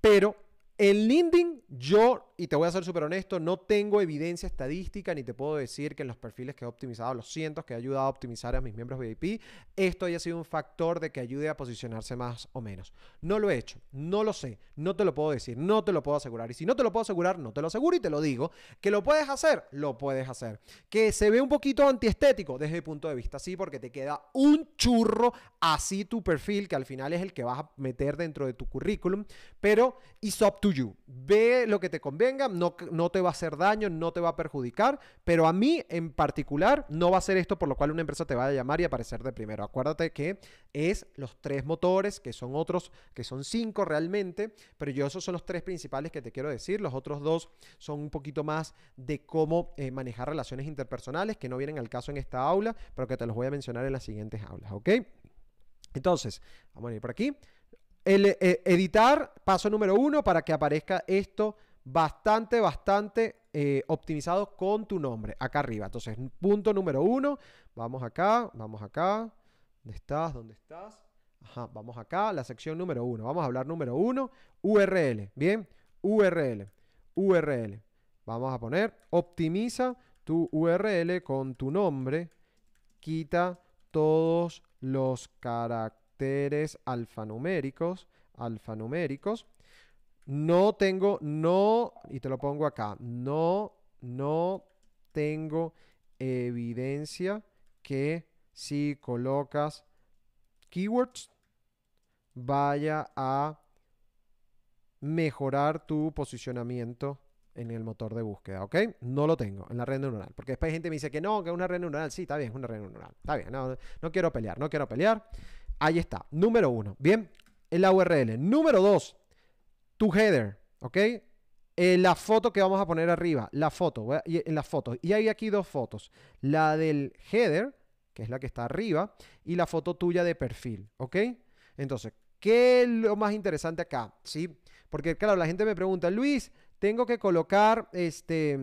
pero en LinkedIn, yo, y te voy a ser súper honesto, no tengo evidencia estadística ni te puedo decir que en los perfiles que he optimizado, los cientos que he ayudado a optimizar a mis miembros VIP, esto haya sido un factor de que ayude a posicionarse más o menos. No lo he hecho, no lo sé, no te lo puedo decir, no te lo puedo asegurar. Y si no te lo puedo asegurar, no te lo aseguro y te lo digo. Que lo puedes hacer, lo puedes hacer. Que se ve un poquito antiestético desde el punto de vista, sí, porque te queda un churro así tu perfil, que al final es el que vas a meter dentro de tu currículum, pero y Ve lo que te convenga, no, no te va a hacer daño, no te va a perjudicar, pero a mí en particular no va a ser esto por lo cual una empresa te va a llamar y aparecer de primero. Acuérdate que es los tres motores, que son otros, que son cinco realmente, pero yo esos son los tres principales que te quiero decir. Los otros dos son un poquito más de cómo eh, manejar relaciones interpersonales, que no vienen al caso en esta aula, pero que te los voy a mencionar en las siguientes aulas, ¿ok? Entonces, vamos a ir por aquí. El, eh, editar, paso número uno, para que aparezca esto bastante, bastante eh, optimizado con tu nombre, acá arriba. Entonces, punto número uno, vamos acá, vamos acá, ¿dónde estás? ¿Dónde estás? Ajá, vamos acá, la sección número uno, vamos a hablar número uno, URL, ¿bien? URL, URL. Vamos a poner, optimiza tu URL con tu nombre, quita todos los caracteres alfanuméricos, alfanuméricos. No tengo, no, y te lo pongo acá, no, no tengo evidencia que si colocas keywords vaya a mejorar tu posicionamiento en el motor de búsqueda, ¿ok? No lo tengo en la red neuronal, porque después hay gente que me dice que no, que es una red neuronal, sí, está bien, es una red neuronal, está bien, no, no quiero pelear, no quiero pelear. Ahí está. Número uno. Bien, en la URL. Número dos, tu header. ¿Ok? Eh, la foto que vamos a poner arriba, la foto, en la foto. Y hay aquí dos fotos, la del header, que es la que está arriba, y la foto tuya de perfil, ¿ok? Entonces, ¿qué es lo más interesante acá? ¿Sí? Porque claro, la gente me pregunta, Luis, tengo que colocar este...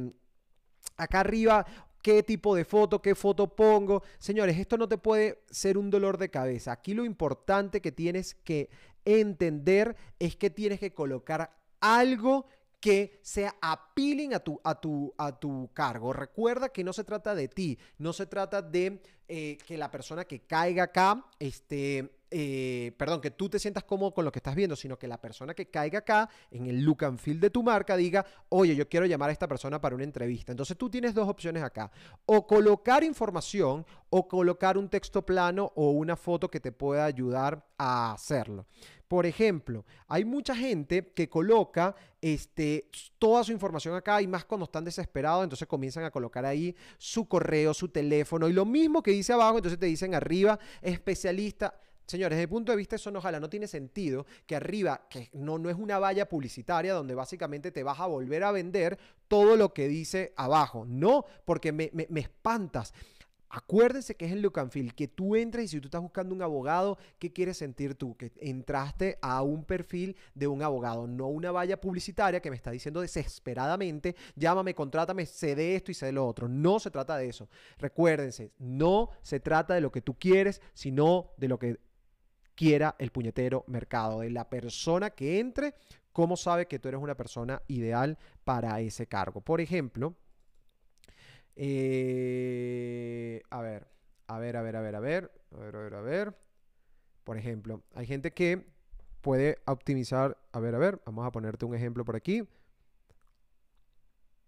Acá arriba, qué tipo de foto, qué foto pongo. Señores, esto no te puede ser un dolor de cabeza. Aquí lo importante que tienes que entender es que tienes que colocar algo que se apilen a tu, a, tu, a tu cargo. Recuerda que no se trata de ti, no se trata de eh, que la persona que caiga acá, este, eh, perdón, que tú te sientas cómodo con lo que estás viendo, sino que la persona que caiga acá en el look and feel de tu marca diga, oye, yo quiero llamar a esta persona para una entrevista. Entonces tú tienes dos opciones acá, o colocar información o colocar un texto plano o una foto que te pueda ayudar a hacerlo. Por ejemplo, hay mucha gente que coloca este, toda su información acá y más cuando están desesperados, entonces comienzan a colocar ahí su correo, su teléfono y lo mismo que dice abajo, entonces te dicen arriba, especialista. Señores, desde el punto de vista eso no ojalá no tiene sentido que arriba, que no, no es una valla publicitaria donde básicamente te vas a volver a vender todo lo que dice abajo. No, porque me, me espantas. Acuérdense que es el lucanfil que tú entras y si tú estás buscando un abogado, ¿qué quieres sentir tú? Que entraste a un perfil de un abogado, no una valla publicitaria que me está diciendo desesperadamente, llámame, contrátame, sé de esto y sé de lo otro. No se trata de eso. Recuérdense, no se trata de lo que tú quieres, sino de lo que quiera el puñetero mercado, de la persona que entre, cómo sabe que tú eres una persona ideal para ese cargo. Por ejemplo, a ver, a ver, a ver, a ver, a ver, a ver, a ver, Por ejemplo, hay gente que puede optimizar. A ver, a ver, vamos a ponerte un ejemplo por aquí.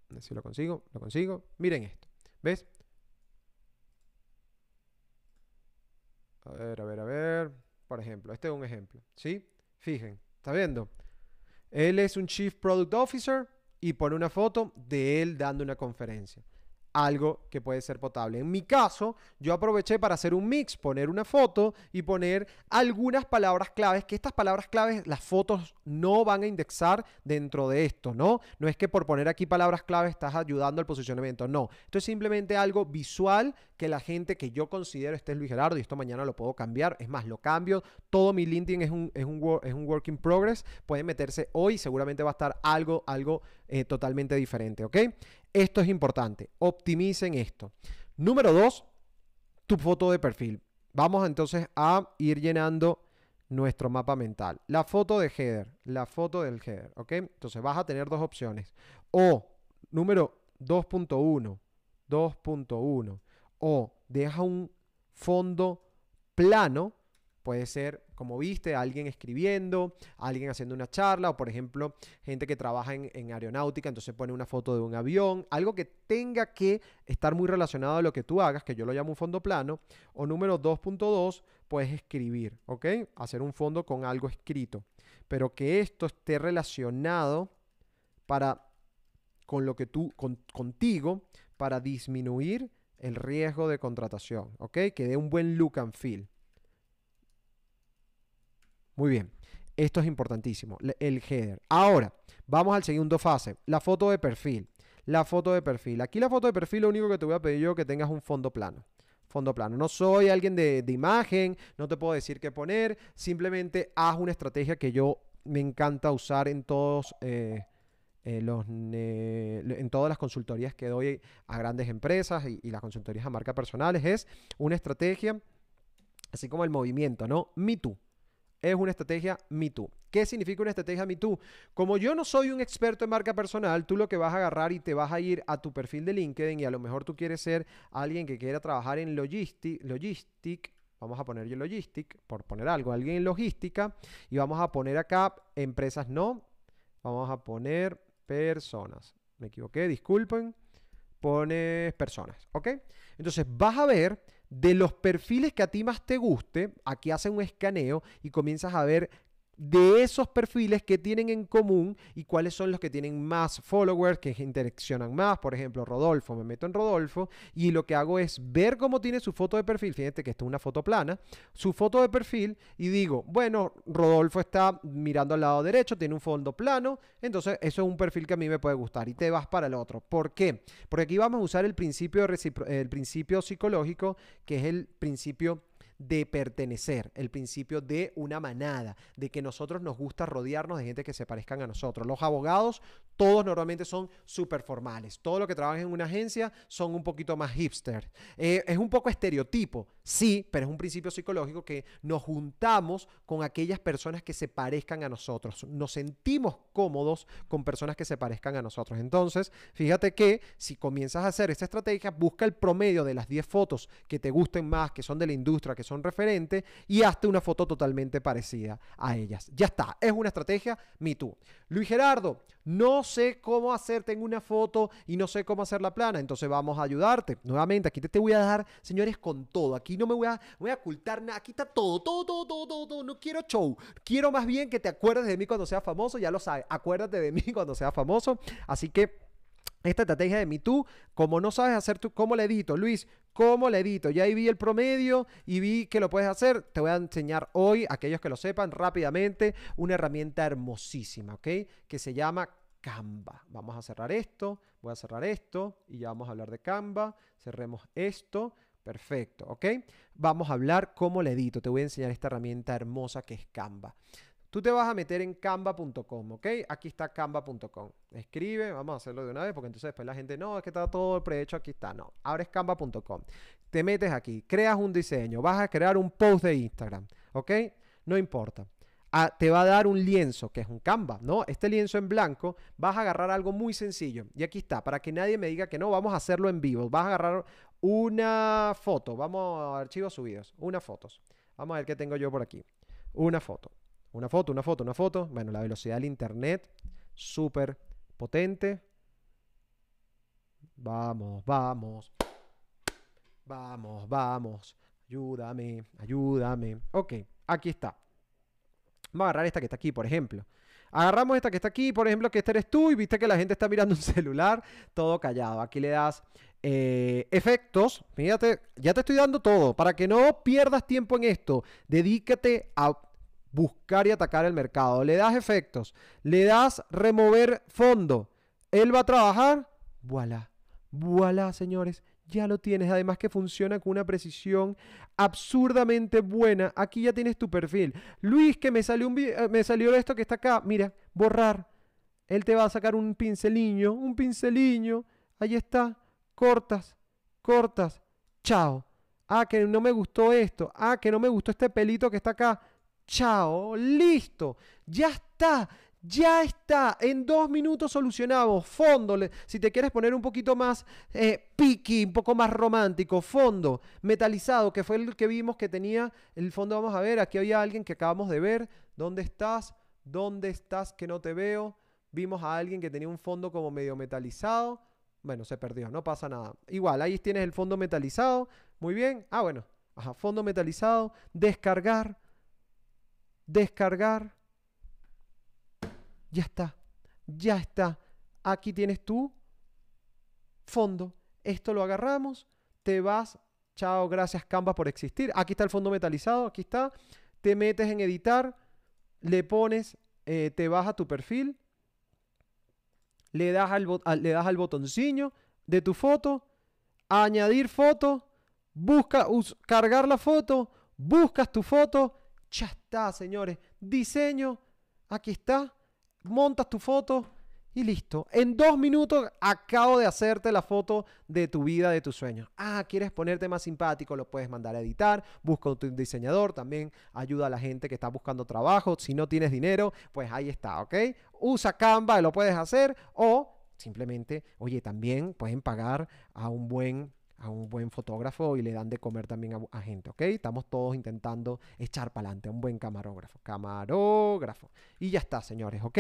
A ver si lo consigo, lo consigo. Miren esto. ¿Ves? A ver, a ver, a ver. Por ejemplo, este es un ejemplo. ¿Sí? Fijen, ¿está viendo? Él es un Chief Product Officer y pone una foto de él dando una conferencia algo que puede ser potable. En mi caso, yo aproveché para hacer un mix, poner una foto y poner algunas palabras claves, que estas palabras claves las fotos no van a indexar dentro de esto, ¿no? No es que por poner aquí palabras claves estás ayudando al posicionamiento, no. Esto es simplemente algo visual que la gente que yo considero, este es Luis Gerardo y esto mañana lo puedo cambiar, es más, lo cambio, todo mi LinkedIn es un, es un, es un work in progress, Puede meterse hoy, seguramente va a estar algo, algo eh, totalmente diferente, ¿ok? Esto es importante, optimicen esto. Número dos, tu foto de perfil. Vamos entonces a ir llenando nuestro mapa mental. La foto de header, la foto del header, ¿ok? Entonces vas a tener dos opciones. O número 2.1, 2.1, o deja un fondo plano, puede ser como viste, alguien escribiendo, alguien haciendo una charla, o por ejemplo, gente que trabaja en, aeronáutica, entonces pone una foto de un avión, algo que tenga que estar muy relacionado a lo que tú hagas, que yo lo llamo un fondo plano, o número 2.2, puedes escribir, ¿ok? Hacer un fondo con algo escrito, pero que esto esté relacionado para con lo que tú contigo para disminuir el riesgo de contratación, ¿ok? Que dé un buen look and feel. Muy bien. Esto es importantísimo, el header. Ahora, vamos al segundo fase, la foto de perfil. La foto de perfil. Aquí la foto de perfil lo único que te voy a pedir yo es que tengas un fondo plano. Fondo plano. No soy alguien de, imagen, no te puedo decir qué poner, simplemente haz una estrategia que yo me encanta usar en todos... Eh, eh, los, en todas las consultorías que doy a grandes empresas y, y las consultorías a marcas personales es una estrategia, así como el movimiento, ¿no? Me Too es una estrategia Me ¿Qué significa una estrategia Me Too? Como yo no soy un experto en marca personal, tú lo que vas a agarrar y te vas a ir a tu perfil de LinkedIn y a lo mejor tú quieres ser alguien que quiera trabajar en logística. vamos a poner yo logística por poner algo, alguien en logística, y vamos a poner acá empresas no, vamos a poner personas. Me equivoqué, disculpen. Pones personas, ¿ok? Entonces vas a ver de los perfiles que a ti más te guste, aquí hace un escaneo y comienzas a ver de esos perfiles que tienen en común y cuáles son los que tienen más followers, que interaccionan más. Por ejemplo, Rodolfo, me meto en Rodolfo y lo que hago es ver cómo tiene su foto de perfil. Fíjate que esto es una foto plana, su foto de perfil y digo, bueno, Rodolfo está mirando al lado derecho, tiene un fondo plano, entonces eso es un perfil que a mí me puede gustar y te vas para el otro. ¿Por qué? Porque aquí vamos a usar el principio, el principio psicológico, que es el principio de pertenecer, el principio de una manada, de que nosotros nos gusta rodearnos de gente que se parezcan a nosotros. Los abogados todos normalmente son súper formales. Todo lo que trabajan en una agencia son un poquito más hipster. Eh, es un poco estereotipo, sí, pero es un principio psicológico que nos juntamos con aquellas personas que se parezcan a nosotros. Nos sentimos cómodos con personas que se parezcan a nosotros. Entonces, fíjate que si comienzas a hacer esta estrategia, busca el promedio de las 10 fotos que te gusten más, que son de la industria, que son referente, y hazte una foto totalmente parecida a ellas. Ya está, es una estrategia Me tú. Luis Gerardo, no sé cómo hacer, tengo una foto y no sé cómo hacer la plana, entonces vamos a ayudarte. Nuevamente, aquí te, te voy a dar, señores, con todo. Aquí no me voy a, voy a ocultar nada, aquí está todo, todo, todo, todo, todo, No quiero show. Quiero más bien que te acuerdes de mí cuando seas famoso, ya lo sabes. Acuérdate de mí cuando seas famoso. Así que esta estrategia de mí tú como no sabes hacer tú, ¿cómo le edito? Luis, ¿cómo le edito? Ya ahí vi el promedio y vi que lo puedes hacer. Te voy a enseñar hoy, aquellos que lo sepan rápidamente, una herramienta hermosísima, ¿ok? Que se llama Canva. Vamos a cerrar esto, voy a cerrar esto y ya vamos a hablar de Canva. Cerremos esto. Perfecto, ¿ok? Vamos a hablar cómo le edito. Te voy a enseñar esta herramienta hermosa que es Canva. Tú te vas a meter en canva.com, ¿ok? Aquí está canva.com. Escribe, vamos a hacerlo de una vez porque entonces después la gente, no, es que está todo prehecho, aquí está. No, abres canva.com. Te metes aquí, creas un diseño, vas a crear un post de Instagram, ¿ok? No importa te va a dar un lienzo, que es un Canva, ¿no? Este lienzo en blanco, vas a agarrar algo muy sencillo. Y aquí está, para que nadie me diga que no, vamos a hacerlo en vivo. Vas a agarrar una foto, vamos a archivos subidos, una fotos. Vamos a ver qué tengo yo por aquí. Una foto, una foto, una foto, una foto. Bueno, la velocidad del internet, súper potente. Vamos, vamos. Vamos, vamos. Ayúdame, ayúdame. Ok, aquí está. Vamos a agarrar esta que está aquí, por ejemplo. Agarramos esta que está aquí, por ejemplo, que este eres tú y viste que la gente está mirando un celular, todo callado. Aquí le das eh, efectos. Fíjate, ya te estoy dando todo. Para que no pierdas tiempo en esto, dedícate a buscar y atacar el mercado. Le das efectos, le das remover fondo. Él va a trabajar. Voilà, voilà, señores ya lo tienes. Además que funciona con una precisión absurdamente buena. Aquí ya tienes tu perfil. Luis, que me salió, eh, me salió esto que está acá. Mira, borrar. Él te va a sacar un pinceliño, un pinceliño. Ahí está. Cortas, cortas. Chao. Ah, que no me gustó esto. Ah, que no me gustó este pelito que está acá. Chao. Listo. Ya está. Ya está, en dos minutos solucionamos. Fondo, si te quieres poner un poquito más eh, piqui, un poco más romántico, fondo metalizado, que fue el que vimos que tenía el fondo. Vamos a ver, aquí había alguien que acabamos de ver. ¿Dónde estás? ¿Dónde estás que no te veo? Vimos a alguien que tenía un fondo como medio metalizado. Bueno, se perdió, no pasa nada. Igual, ahí tienes el fondo metalizado. Muy bien. Ah, bueno. Ajá, fondo metalizado. Descargar. Descargar ya está, ya está, aquí tienes tu fondo, esto lo agarramos, te vas, chao, gracias Canva por existir, aquí está el fondo metalizado, aquí está, te metes en editar, le pones, eh, te vas a tu perfil, le das al, le das al botoncillo de tu foto, añadir foto, busca cargar la foto, buscas tu foto, ya está, señores. Diseño, aquí está montas tu foto y listo. En dos minutos acabo de hacerte la foto de tu vida, de tus sueños. Ah, quieres ponerte más simpático, lo puedes mandar a editar, busca un diseñador, también ayuda a la gente que está buscando trabajo. Si no tienes dinero, pues ahí está, ¿ok? Usa Canva, lo puedes hacer o simplemente, oye, también pueden pagar a un buen a un buen fotógrafo y le dan de comer también a, gente, ¿ok? Estamos todos intentando echar para adelante a un buen camarógrafo. Camarógrafo. Y ya está, señores, ¿ok?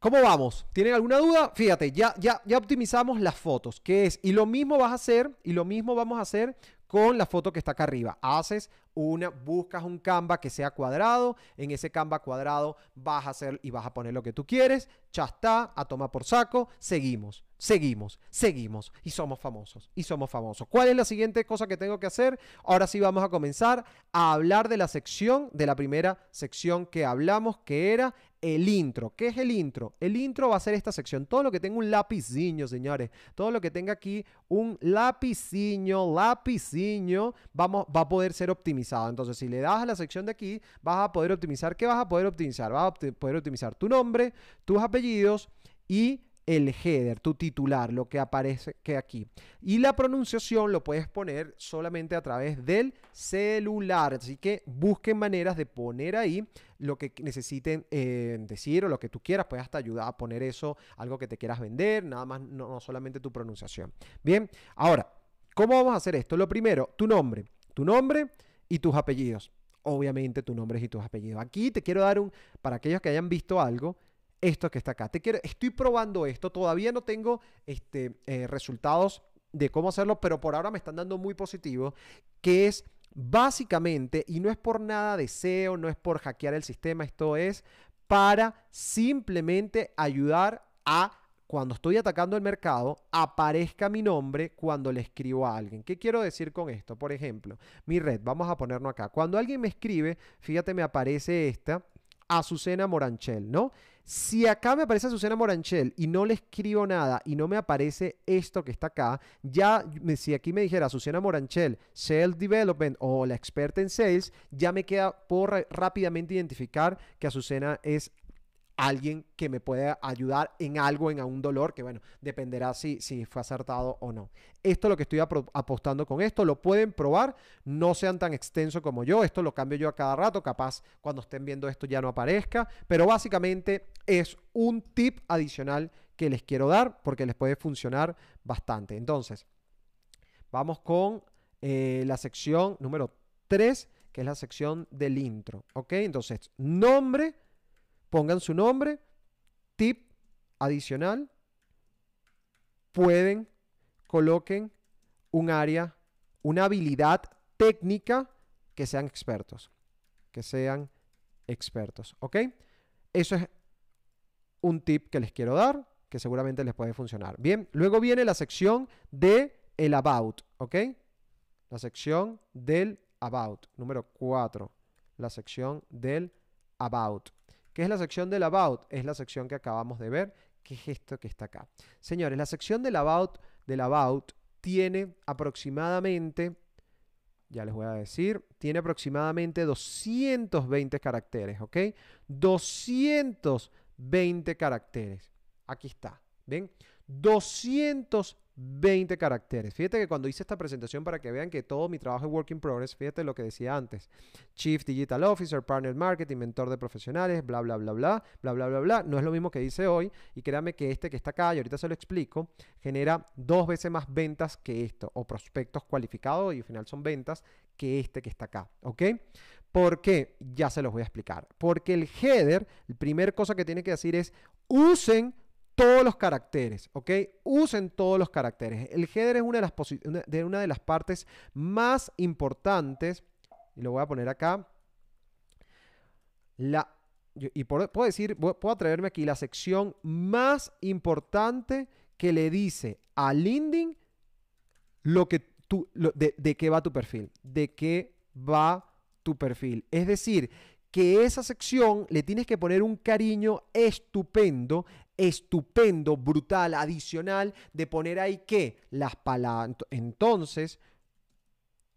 ¿Cómo vamos? ¿Tienen alguna duda? Fíjate, ya, ya, ya optimizamos las fotos, ¿Qué es, y lo mismo vas a hacer, y lo mismo vamos a hacer con la foto que está acá arriba. Haces una, buscas un Canva que sea cuadrado, en ese Canva cuadrado vas a hacer y vas a poner lo que tú quieres, ya está, a tomar por saco, seguimos, seguimos, seguimos y somos famosos, y somos famosos. ¿Cuál es la siguiente cosa que tengo que hacer? Ahora sí vamos a comenzar a hablar de la sección, de la primera sección que hablamos, que era el intro. ¿Qué es el intro? El intro va a ser esta sección. Todo lo que tenga un lapicinho señores. Todo lo que tenga aquí un lapicinho, lapicinho vamos, va a poder ser optimizado entonces, si le das a la sección de aquí, vas a poder optimizar. ¿Qué vas a poder optimizar? Vas a poder optimizar tu nombre, tus apellidos y el header, tu titular, lo que aparece que aquí. Y la pronunciación lo puedes poner solamente a través del celular. Así que busquen maneras de poner ahí lo que necesiten eh, decir o lo que tú quieras. Puedes hasta ayudar a poner eso, algo que te quieras vender, nada más, no solamente tu pronunciación. Bien, ahora, ¿cómo vamos a hacer esto? Lo primero, tu nombre. Tu nombre y tus apellidos. Obviamente tus nombres y tus apellidos. Aquí te quiero dar un, para aquellos que hayan visto algo, esto que está acá. Te quiero, estoy probando esto, todavía no tengo este, eh, resultados de cómo hacerlo, pero por ahora me están dando muy positivo. que es básicamente, y no es por nada deseo, no es por hackear el sistema, esto es para simplemente ayudar a cuando estoy atacando el mercado, aparezca mi nombre cuando le escribo a alguien. ¿Qué quiero decir con esto? Por ejemplo, mi red, vamos a ponernos acá. Cuando alguien me escribe, fíjate, me aparece esta, Azucena Moranchel, ¿no? Si acá me aparece Azucena Moranchel y no le escribo nada y no me aparece esto que está acá, ya si aquí me dijera Azucena Moranchel, Sales Development o la experta en sales, ya me queda por rápidamente identificar que Azucena es alguien que me pueda ayudar en algo, en algún dolor, que bueno, dependerá si, si fue acertado o no. Esto es lo que estoy apostando con esto, lo pueden probar, no sean tan extenso como yo, esto lo cambio yo a cada rato, capaz cuando estén viendo esto ya no aparezca, pero básicamente es un tip adicional que les quiero dar porque les puede funcionar bastante. Entonces, vamos con eh, la sección número 3, que es la sección del intro, ¿ok? Entonces, nombre pongan su nombre, tip adicional, pueden, coloquen un área, una habilidad técnica que sean expertos, que sean expertos, ¿ok? Eso es un tip que les quiero dar, que seguramente les puede funcionar. Bien, luego viene la sección de el about, ¿ok? La sección del about, número 4, la sección del about. ¿Qué es la sección del About? Es la sección que acabamos de ver. ¿Qué es esto que está acá? Señores, la sección del About, del about tiene aproximadamente, ya les voy a decir, tiene aproximadamente 220 caracteres, ¿ok? 220 caracteres. Aquí está, ¿ven? 220 20 caracteres. Fíjate que cuando hice esta presentación para que vean que todo mi trabajo es work in progress, fíjate lo que decía antes. Chief Digital Officer, Partner Marketing, mentor de profesionales, bla, bla, bla, bla, bla, bla, bla, bla. No es lo mismo que dice hoy y créanme que este que está acá, y ahorita se lo explico, genera dos veces más ventas que esto, o prospectos cualificados y al final son ventas que este que está acá, ¿ok? ¿Por qué? Ya se los voy a explicar. Porque el header, la primera cosa que tiene que decir es, usen todos los caracteres, ¿ok? Usen todos los caracteres. El header es una de las, de, una de las partes más importantes. Y lo voy a poner acá. La, y puedo decir, puedo atreverme aquí, la sección más importante que le dice a LinkedIn lo que tú, de, de qué va tu perfil. De qué va tu perfil. Es decir, que esa sección le tienes que poner un cariño estupendo estupendo, brutal, adicional de poner ahí que las palabras. Entonces,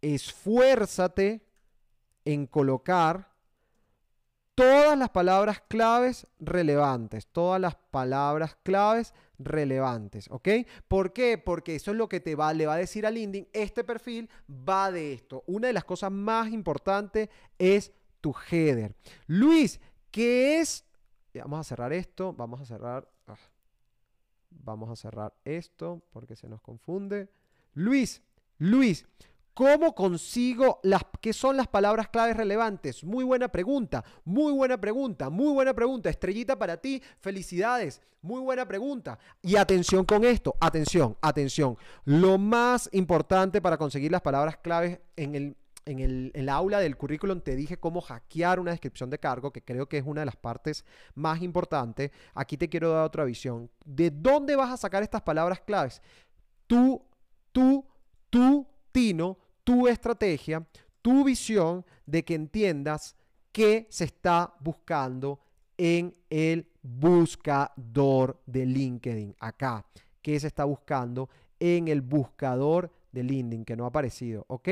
esfuérzate en colocar todas las palabras claves relevantes, todas las palabras claves relevantes, ¿ok? ¿Por qué? Porque eso es lo que te va, le va a decir a LinkedIn, este perfil va de esto. Una de las cosas más importantes es tu header. Luis, ¿qué es vamos a cerrar esto, vamos a cerrar, ah, vamos a cerrar esto porque se nos confunde. Luis, Luis, ¿Cómo consigo las qué son las palabras claves relevantes? Muy buena pregunta, muy buena pregunta, muy buena pregunta. Estrellita para ti, felicidades, muy buena pregunta. Y atención con esto, atención, atención. Lo más importante para conseguir las palabras claves en el en, el, aula del currículum te dije cómo hackear una descripción de cargo, que creo que es una de las partes más importantes. Aquí te quiero dar otra visión. ¿De dónde vas a sacar estas palabras claves? Tú, tú, tu tino, tu estrategia, tu visión de que entiendas qué se está buscando en el buscador de LinkedIn. Acá, qué se está buscando en el buscador de LinkedIn, que no ha aparecido, ¿ok?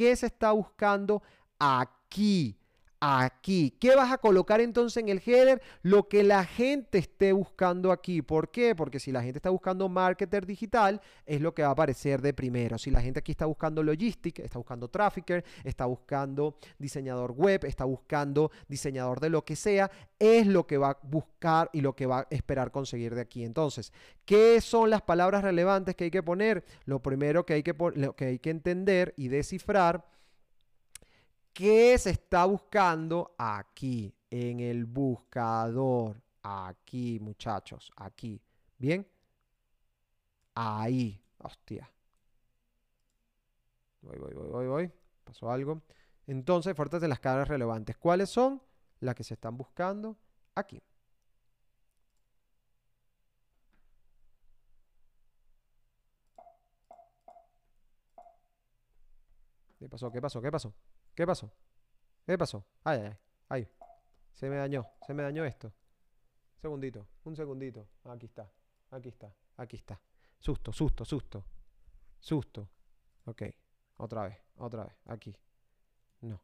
¿Qué se está buscando aquí? aquí. ¿Qué vas a colocar entonces en el header? Lo que la gente esté buscando aquí. ¿Por qué? Porque si la gente está buscando marketer digital, es lo que va a aparecer de primero. Si la gente aquí está buscando logistic, está buscando trafficker, está buscando diseñador web, está buscando diseñador de lo que sea, es lo que va a buscar y lo que va a esperar conseguir de aquí. Entonces, ¿qué son las palabras relevantes que hay que poner? Lo primero que hay que, lo que, hay que entender y descifrar ¿Qué se está buscando aquí en el buscador? Aquí, muchachos, aquí. ¿Bien? Ahí. Hostia. Voy, voy, voy, voy, voy. Pasó algo. Entonces, fuertes de las caras relevantes. ¿Cuáles son? Las que se están buscando aquí. ¿Qué pasó? ¿Qué pasó? ¿Qué pasó? ¿Qué pasó? ¿Qué pasó? Ay, ay, ay. Se me dañó, se me dañó esto. Segundito, un segundito. Aquí está, aquí está, aquí está. Susto, susto, susto. Susto. Ok, otra vez, otra vez, aquí. No,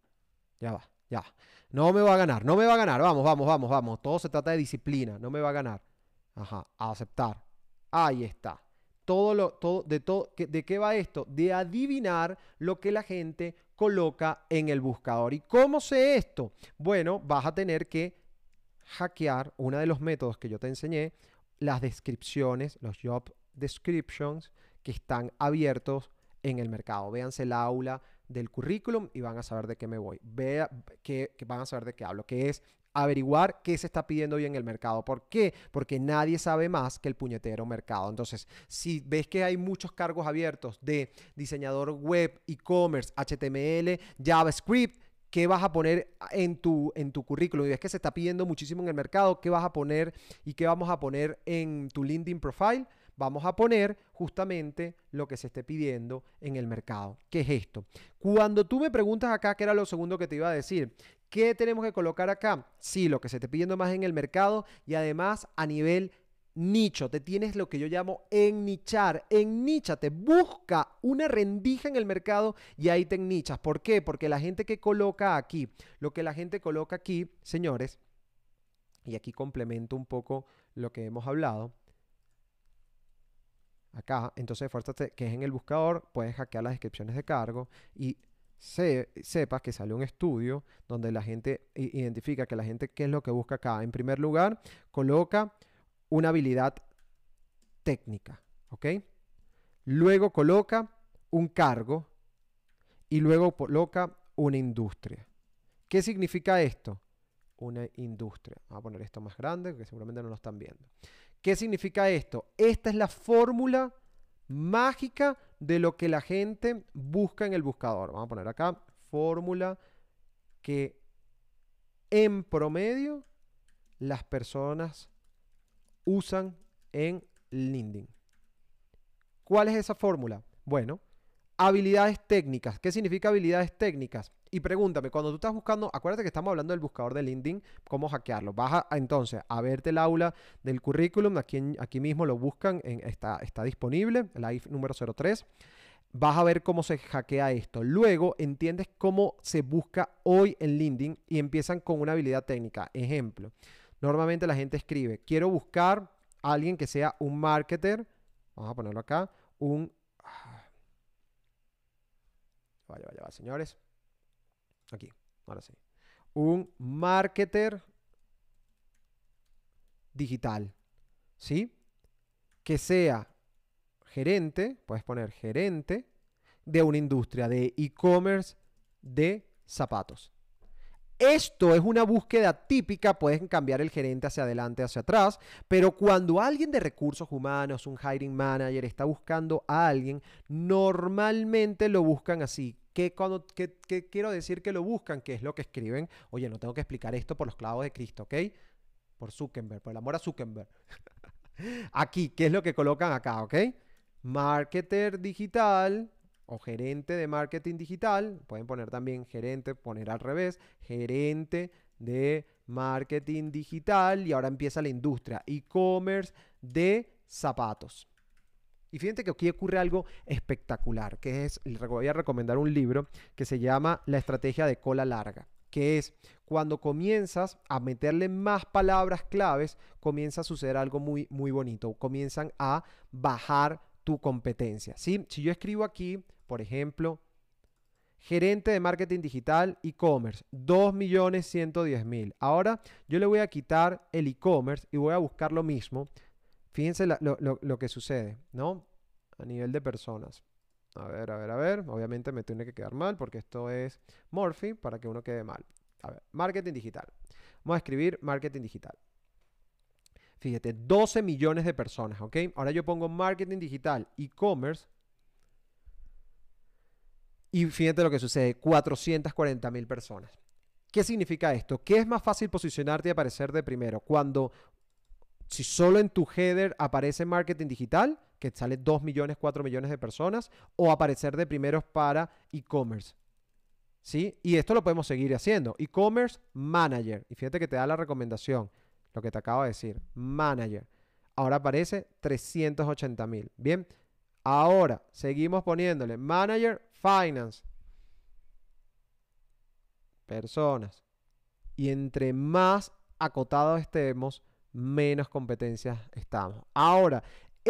ya va, ya. No me va a ganar, no me va a ganar. Vamos, vamos, vamos, vamos. Todo se trata de disciplina, no me va a ganar. Ajá, a aceptar. Ahí está. Todo lo, todo, de, todo, ¿De qué va esto? De adivinar lo que la gente coloca en el buscador. ¿Y cómo sé esto? Bueno, vas a tener que hackear uno de los métodos que yo te enseñé, las descripciones, los job descriptions que están abiertos en el mercado. Véanse el aula del currículum y van a saber de qué me voy. Vea que, van a saber de qué hablo, que es averiguar qué se está pidiendo hoy en el mercado. ¿Por qué? Porque nadie sabe más que el puñetero mercado. Entonces, si ves que hay muchos cargos abiertos de diseñador web, e-commerce, HTML, JavaScript, qué vas a poner en tu, en tu currículum. Y ves que se está pidiendo muchísimo en el mercado, qué vas a poner y qué vamos a poner en tu LinkedIn profile. Vamos a poner justamente lo que se esté pidiendo en el mercado. ¿Qué es esto? Cuando tú me preguntas acá, qué era lo segundo que te iba a decir, ¿Qué tenemos que colocar acá? Sí, lo que se te pidiendo más en el mercado y además a nivel nicho. Te tienes lo que yo llamo ennichar. Te busca una rendija en el mercado y ahí te ennichas. ¿Por qué? Porque la gente que coloca aquí, lo que la gente coloca aquí, señores, y aquí complemento un poco lo que hemos hablado. Acá, entonces, fuérzate que es en el buscador, puedes hackear las descripciones de cargo y se, sepas que sale un estudio donde la gente identifica que la gente, ¿qué es lo que busca acá? En primer lugar, coloca una habilidad técnica, ¿ok? Luego coloca un cargo y luego coloca una industria. ¿Qué significa esto? Una industria. Vamos a poner esto más grande, porque seguramente no lo están viendo. ¿Qué significa esto? Esta es la fórmula mágica de lo que la gente busca en el buscador. Vamos a poner acá fórmula que en promedio las personas usan en LinkedIn. ¿Cuál es esa fórmula? Bueno, Habilidades técnicas. ¿Qué significa habilidades técnicas? Y pregúntame, cuando tú estás buscando, acuérdate que estamos hablando del buscador de LinkedIn, cómo hackearlo. Vas a, entonces a verte el aula del currículum, aquí, aquí mismo lo buscan, en, está, está disponible, el IF número 03 vas a ver cómo se hackea esto. Luego entiendes cómo se busca hoy en LinkedIn y empiezan con una habilidad técnica. Ejemplo, normalmente la gente escribe, quiero buscar a alguien que sea un marketer, vamos a ponerlo acá, un Vaya, vaya, señores. Aquí, ahora sí. Un marketer digital, ¿sí? Que sea gerente, puedes poner gerente de una industria de e-commerce de zapatos. Esto es una búsqueda típica, pueden cambiar el gerente hacia adelante, hacia atrás, pero cuando alguien de recursos humanos, un hiring manager, está buscando a alguien, normalmente lo buscan así. ¿Qué, quiero decir que lo buscan? ¿Qué es lo que escriben? Oye, no tengo que explicar esto por los clavos de Cristo, ¿ok? Por Zuckerberg, por el amor a Zuckerberg. Aquí, ¿qué es lo que colocan acá, ok? Marketer digital, o gerente de marketing digital, pueden poner también gerente, poner al revés, gerente de marketing digital y ahora empieza la industria e-commerce de zapatos. Y fíjense que aquí ocurre algo espectacular, que es, voy a recomendar un libro que se llama La estrategia de cola larga, que es cuando comienzas a meterle más palabras claves, comienza a suceder algo muy, muy bonito, comienzan a bajar tu competencia, Si yo escribo aquí por ejemplo, gerente de marketing digital, e-commerce, 2.110.000. Ahora yo le voy a quitar el e-commerce y voy a buscar lo mismo. Fíjense lo, lo que sucede, ¿no? A nivel de personas. A ver, a ver, a ver. Obviamente me tiene que quedar mal porque esto es Morphy para que uno quede mal. A ver, marketing digital. Vamos a escribir marketing digital. Fíjate, 12 millones de personas, ¿ok? Ahora yo pongo marketing digital, e-commerce y fíjate lo que sucede, 440 mil personas. ¿Qué significa esto? ¿Qué es más fácil posicionarte y aparecer de primero? Cuando, si solo en tu header aparece marketing digital, que sale 2 millones, 4 millones de personas, o aparecer de primeros para e-commerce. ¿Sí? Y esto lo podemos seguir haciendo. E-commerce manager. Y fíjate que te da la recomendación, lo que te acabo de decir, manager. Ahora aparece 380 mil. Bien, ahora seguimos poniéndole manager Finance. Personas. Y entre más acotados estemos, menos competencias estamos. Ahora,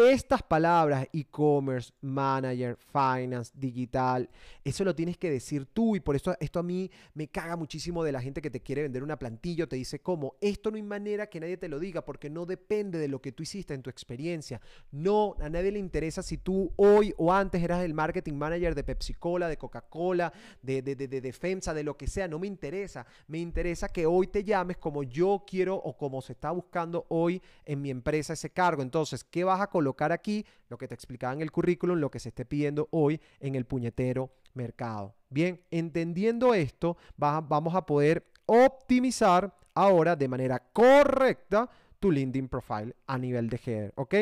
estas palabras, e-commerce, manager, finance, digital, eso lo tienes que decir tú y por eso esto a mí me caga muchísimo de la gente que te quiere vender una plantilla, te dice cómo, esto no hay manera que nadie te lo diga porque no depende de lo que tú hiciste en tu experiencia. No, a nadie le interesa si tú hoy o antes eras el marketing manager de Pepsi Cola, de Coca-Cola, de, de defensa, de lo que sea, no me interesa. Me interesa que hoy te llames como yo quiero o como se está buscando hoy en mi empresa ese cargo. Entonces, ¿qué vas a colocar? colocar aquí lo que te explicaba en el currículum, lo que se esté pidiendo hoy en el puñetero mercado. Bien, entendiendo esto, vamos a poder optimizar ahora de manera correcta tu LinkedIn profile a nivel de header, ¿ok?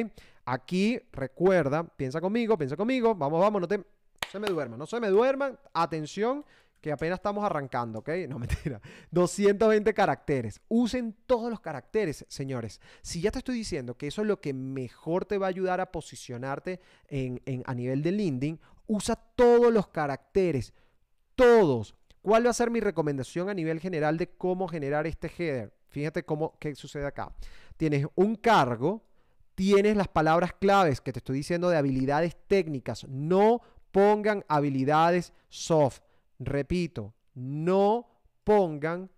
Aquí recuerda, piensa conmigo, piensa conmigo, vamos, vamos, no te, se me duerman, no se me duerman, atención, que apenas estamos arrancando, ¿ok? No, mentira. 220 caracteres. Usen todos los caracteres, señores. Si ya te estoy diciendo que eso es lo que mejor te va a ayudar a posicionarte a nivel de LinkedIn, usa todos los caracteres. Todos. ¿Cuál va a ser mi recomendación a nivel general de cómo generar este header? Fíjate cómo, qué sucede acá. Tienes un cargo, tienes las palabras claves que te estoy diciendo de habilidades técnicas. No pongan habilidades soft. Repito, no pongan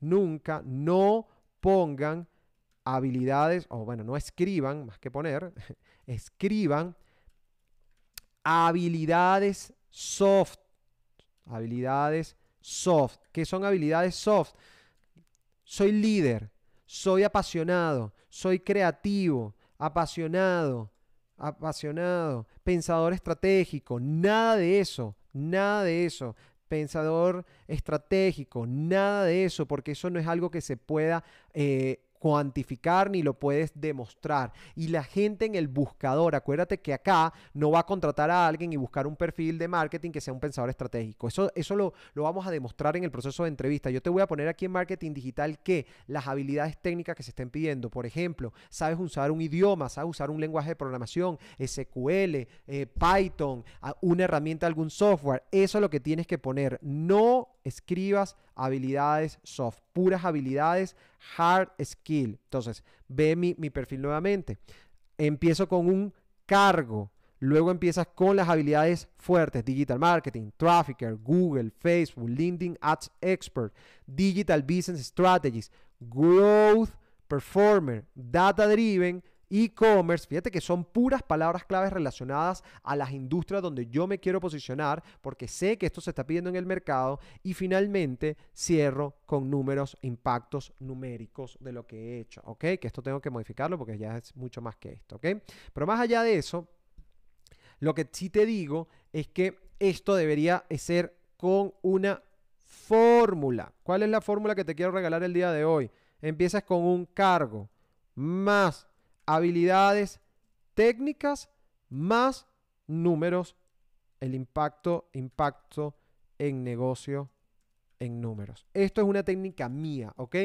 nunca, no pongan habilidades, o bueno, no escriban, más que poner, escriban habilidades soft. Habilidades soft. ¿Qué son habilidades soft? Soy líder, soy apasionado, soy creativo, apasionado, apasionado, pensador estratégico, nada de eso, nada de eso pensador estratégico, nada de eso, porque eso no es algo que se pueda eh, cuantificar ni lo puedes demostrar. Y la gente en el buscador, acuérdate que acá no va a contratar a alguien y buscar un perfil de marketing que sea un pensador estratégico. Eso, eso lo, vamos a demostrar en el proceso de entrevista. Yo te voy a poner aquí en marketing digital que las habilidades técnicas que se estén pidiendo, por ejemplo, sabes usar un idioma, sabes usar un lenguaje de programación, SQL, eh, Python, una herramienta, algún software. Eso es lo que tienes que poner. No escribas habilidades soft, puras habilidades hard skill. Entonces, ve mi, mi perfil nuevamente. Empiezo con un cargo. Luego empiezas con las habilidades fuertes, digital marketing, trafficker, Google, Facebook, LinkedIn Ads Expert, digital business strategies, growth performer, data driven, e-commerce, fíjate que son puras palabras claves relacionadas a las industrias donde yo me quiero posicionar porque sé que esto se está pidiendo en el mercado y finalmente cierro con números, impactos numéricos de lo que he hecho, ¿ok? Que esto tengo que modificarlo porque ya es mucho más que esto, ¿ok? Pero más allá de eso, lo que sí te digo es que esto debería ser con una fórmula. ¿Cuál es la fórmula que te quiero regalar el día de hoy? Empiezas con un cargo más habilidades técnicas más números, el impacto, impacto en negocio, en números. Esto es una técnica mía, ¿ok?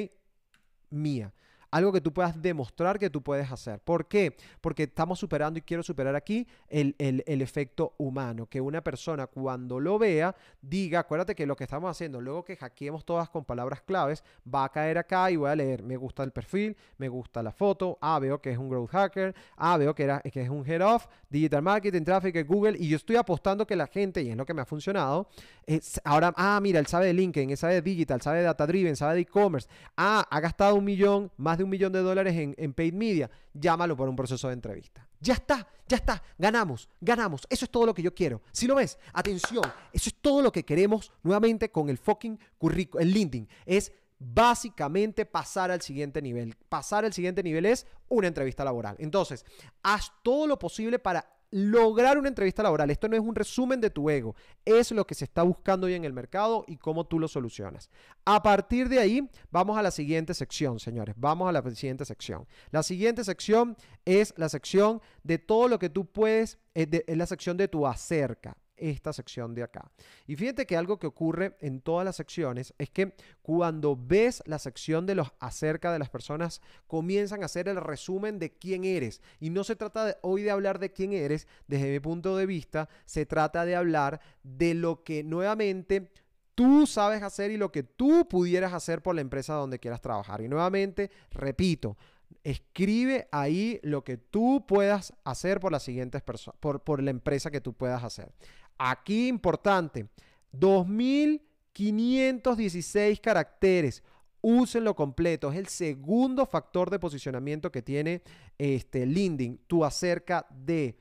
Mía algo que tú puedas demostrar que tú puedes hacer. ¿Por qué? Porque estamos superando y quiero superar aquí el, efecto humano, que una persona cuando lo vea diga, acuérdate que lo que estamos haciendo, luego que hackeemos todas con palabras claves, va a caer acá y voy a leer, me gusta el perfil, me gusta la foto, ah, veo que es un growth hacker, ah, veo que, era, que es un head of digital marketing, traffic, Google, y yo estoy apostando que la gente, y es lo que me ha funcionado, es, eh, ahora, ah, mira, él sabe de LinkedIn, él sabe de digital, sabe de data driven, sabe de e-commerce, ah, ha gastado un millón, más de un millón de dólares en, en paid media, llámalo por un proceso de entrevista. Ya está, ya está, ganamos, ganamos. Eso es todo lo que yo quiero. Si lo ves, atención, eso es todo lo que queremos nuevamente con el fucking currículum, el LinkedIn. Es básicamente pasar al siguiente nivel. Pasar al siguiente nivel es una entrevista laboral. Entonces, haz todo lo posible para lograr una entrevista laboral. Esto no es un resumen de tu ego, es lo que se está buscando hoy en el mercado y cómo tú lo solucionas. A partir de ahí, vamos a la siguiente sección, señores. Vamos a la siguiente sección. La siguiente sección es la sección de todo lo que tú puedes, eh, es, la sección de tu acerca esta sección de acá. Y fíjate que algo que ocurre en todas las secciones es que cuando ves la sección de los acerca de las personas, comienzan a hacer el resumen de quién eres. Y no se trata de, hoy de hablar de quién eres, desde mi punto de vista, se trata de hablar de lo que nuevamente tú sabes hacer y lo que tú pudieras hacer por la empresa donde quieras trabajar. Y nuevamente, repito, Escribe ahí lo que tú puedas hacer por las siguientes personas, por, la empresa que tú puedas hacer. Aquí importante, 2516 caracteres. Úsenlo completo. Es el segundo factor de posicionamiento que tiene este LinkedIn. Tú acerca de.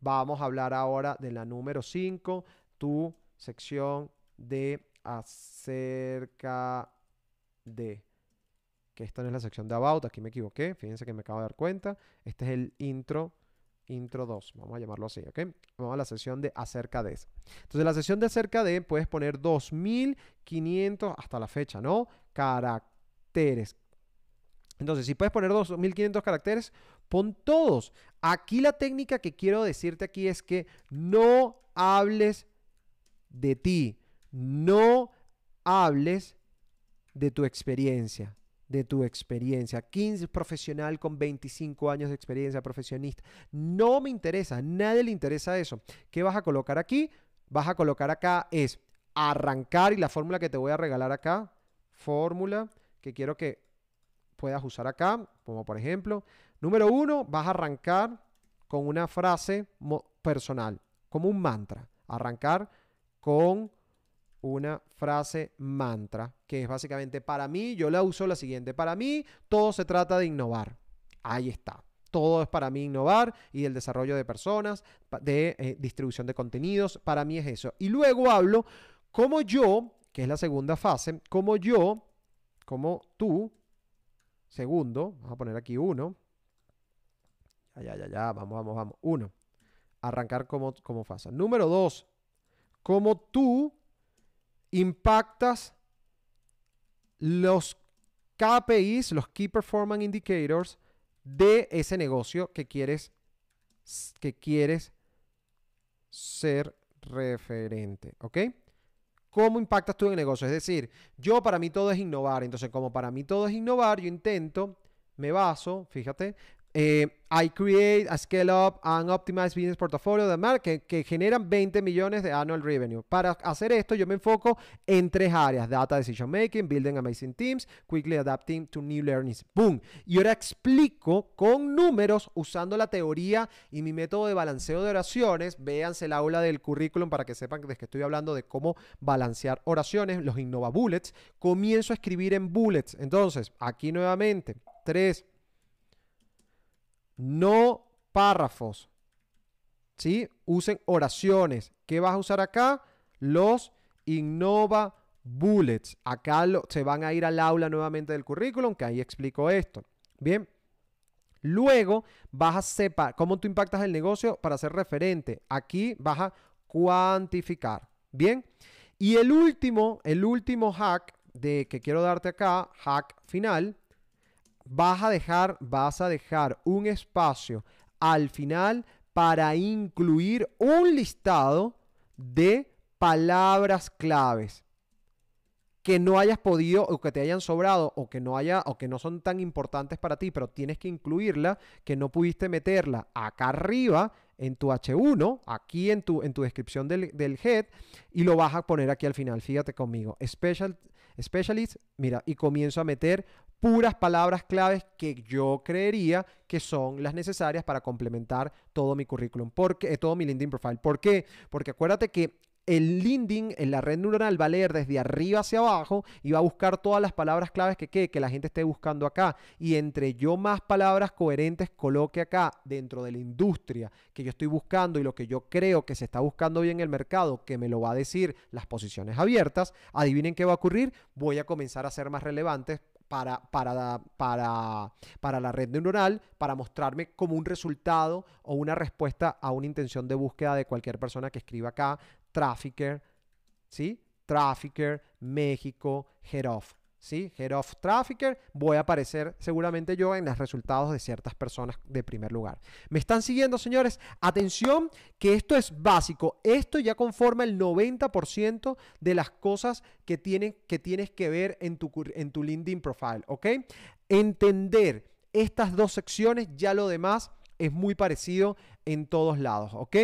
Vamos a hablar ahora de la número 5, tu sección de acerca de que esta no es la sección de About, aquí me equivoqué, fíjense que me acabo de dar cuenta, este es el intro, intro 2, vamos a llamarlo así, ¿ok? Vamos a la sección de acerca de. Entonces la sección de acerca de puedes poner 2500 hasta la fecha, ¿no? Caracteres. Entonces, si puedes poner 2500 caracteres, pon todos. Aquí la técnica que quiero decirte aquí es que no hables de ti, no hables de tu experiencia de tu experiencia. 15 profesional con 25 años de experiencia profesionista. No me interesa, nadie le interesa eso. ¿Qué vas a colocar aquí? Vas a colocar acá es arrancar y la fórmula que te voy a regalar acá, fórmula que quiero que puedas usar acá, como por ejemplo, número uno, vas a arrancar con una frase personal, como un mantra, arrancar con una frase mantra, que es básicamente para mí, yo la uso la siguiente, para mí todo se trata de innovar. Ahí está. Todo es para mí innovar y el desarrollo de personas, de eh, distribución de contenidos, para mí es eso. Y luego hablo como yo, que es la segunda fase, como yo, como tú, segundo, vamos a poner aquí uno, ya, ya, ya, ya, vamos, vamos, vamos, uno, arrancar como, como fase. Número dos, Como tú impactas los KPIs, los Key Performance Indicators de ese negocio que quieres, que quieres ser referente, ¿ok? ¿Cómo impactas tú en el negocio? Es decir, yo para mí todo es innovar, entonces como para mí todo es innovar, yo intento, me baso, fíjate, eh, I create, I scale up, and optimize business portfolio de market que, generan 20 millones de annual revenue. Para hacer esto, yo me enfoco en tres áreas: data decision making, building amazing teams, quickly adapting to new learnings. Boom. Y ahora explico con números, usando la teoría y mi método de balanceo de oraciones. Véanse el aula del currículum para que sepan de que estoy hablando de cómo balancear oraciones, los innova bullets. Comienzo a escribir en bullets. Entonces, aquí nuevamente, tres no párrafos. ¿Sí? Usen oraciones. ¿Qué vas a usar acá? Los Innova Bullets. Acá se van a ir al aula nuevamente del currículum, que ahí explico esto. Bien. Luego vas a separar cómo tú impactas el negocio para ser referente. Aquí vas a cuantificar. Bien. Y el último, el último hack de, que quiero darte acá, hack final, vas a dejar, vas a dejar un espacio al final para incluir un listado de palabras claves que no hayas podido o que te hayan sobrado o que no haya o que no son tan importantes para ti, pero tienes que incluirla, que no pudiste meterla acá arriba en tu H1, aquí en tu, en tu descripción del, del, head, y lo vas a poner aquí al final. Fíjate conmigo. specialist, mira, y comienzo a meter puras palabras claves que yo creería que son las necesarias para complementar todo mi currículum, porque, eh, todo mi LinkedIn profile. ¿Por qué? Porque acuérdate que el LinkedIn en la red neuronal va a leer desde arriba hacia abajo y va a buscar todas las palabras claves que, que, que la gente esté buscando acá. Y entre yo más palabras coherentes coloque acá dentro de la industria que yo estoy buscando y lo que yo creo que se está buscando bien en el mercado, que me lo va a decir las posiciones abiertas, adivinen qué va a ocurrir, voy a comenzar a ser más relevantes para, para, para, la red neuronal, para mostrarme como un resultado o una respuesta a una intención de búsqueda de cualquier persona que escriba acá, trafficker, ¿sí? Trafficker, México, Head off. ¿sí? Head of Trafficker, voy a aparecer seguramente yo en los resultados de ciertas personas de primer lugar. ¿Me están siguiendo, señores? Atención, que esto es básico. Esto ya conforma el 90% de las cosas que, que tienes que ver en tu, en tu LinkedIn profile, ¿ok? Entender estas dos secciones, ya lo demás es muy parecido en todos lados, ¿ok?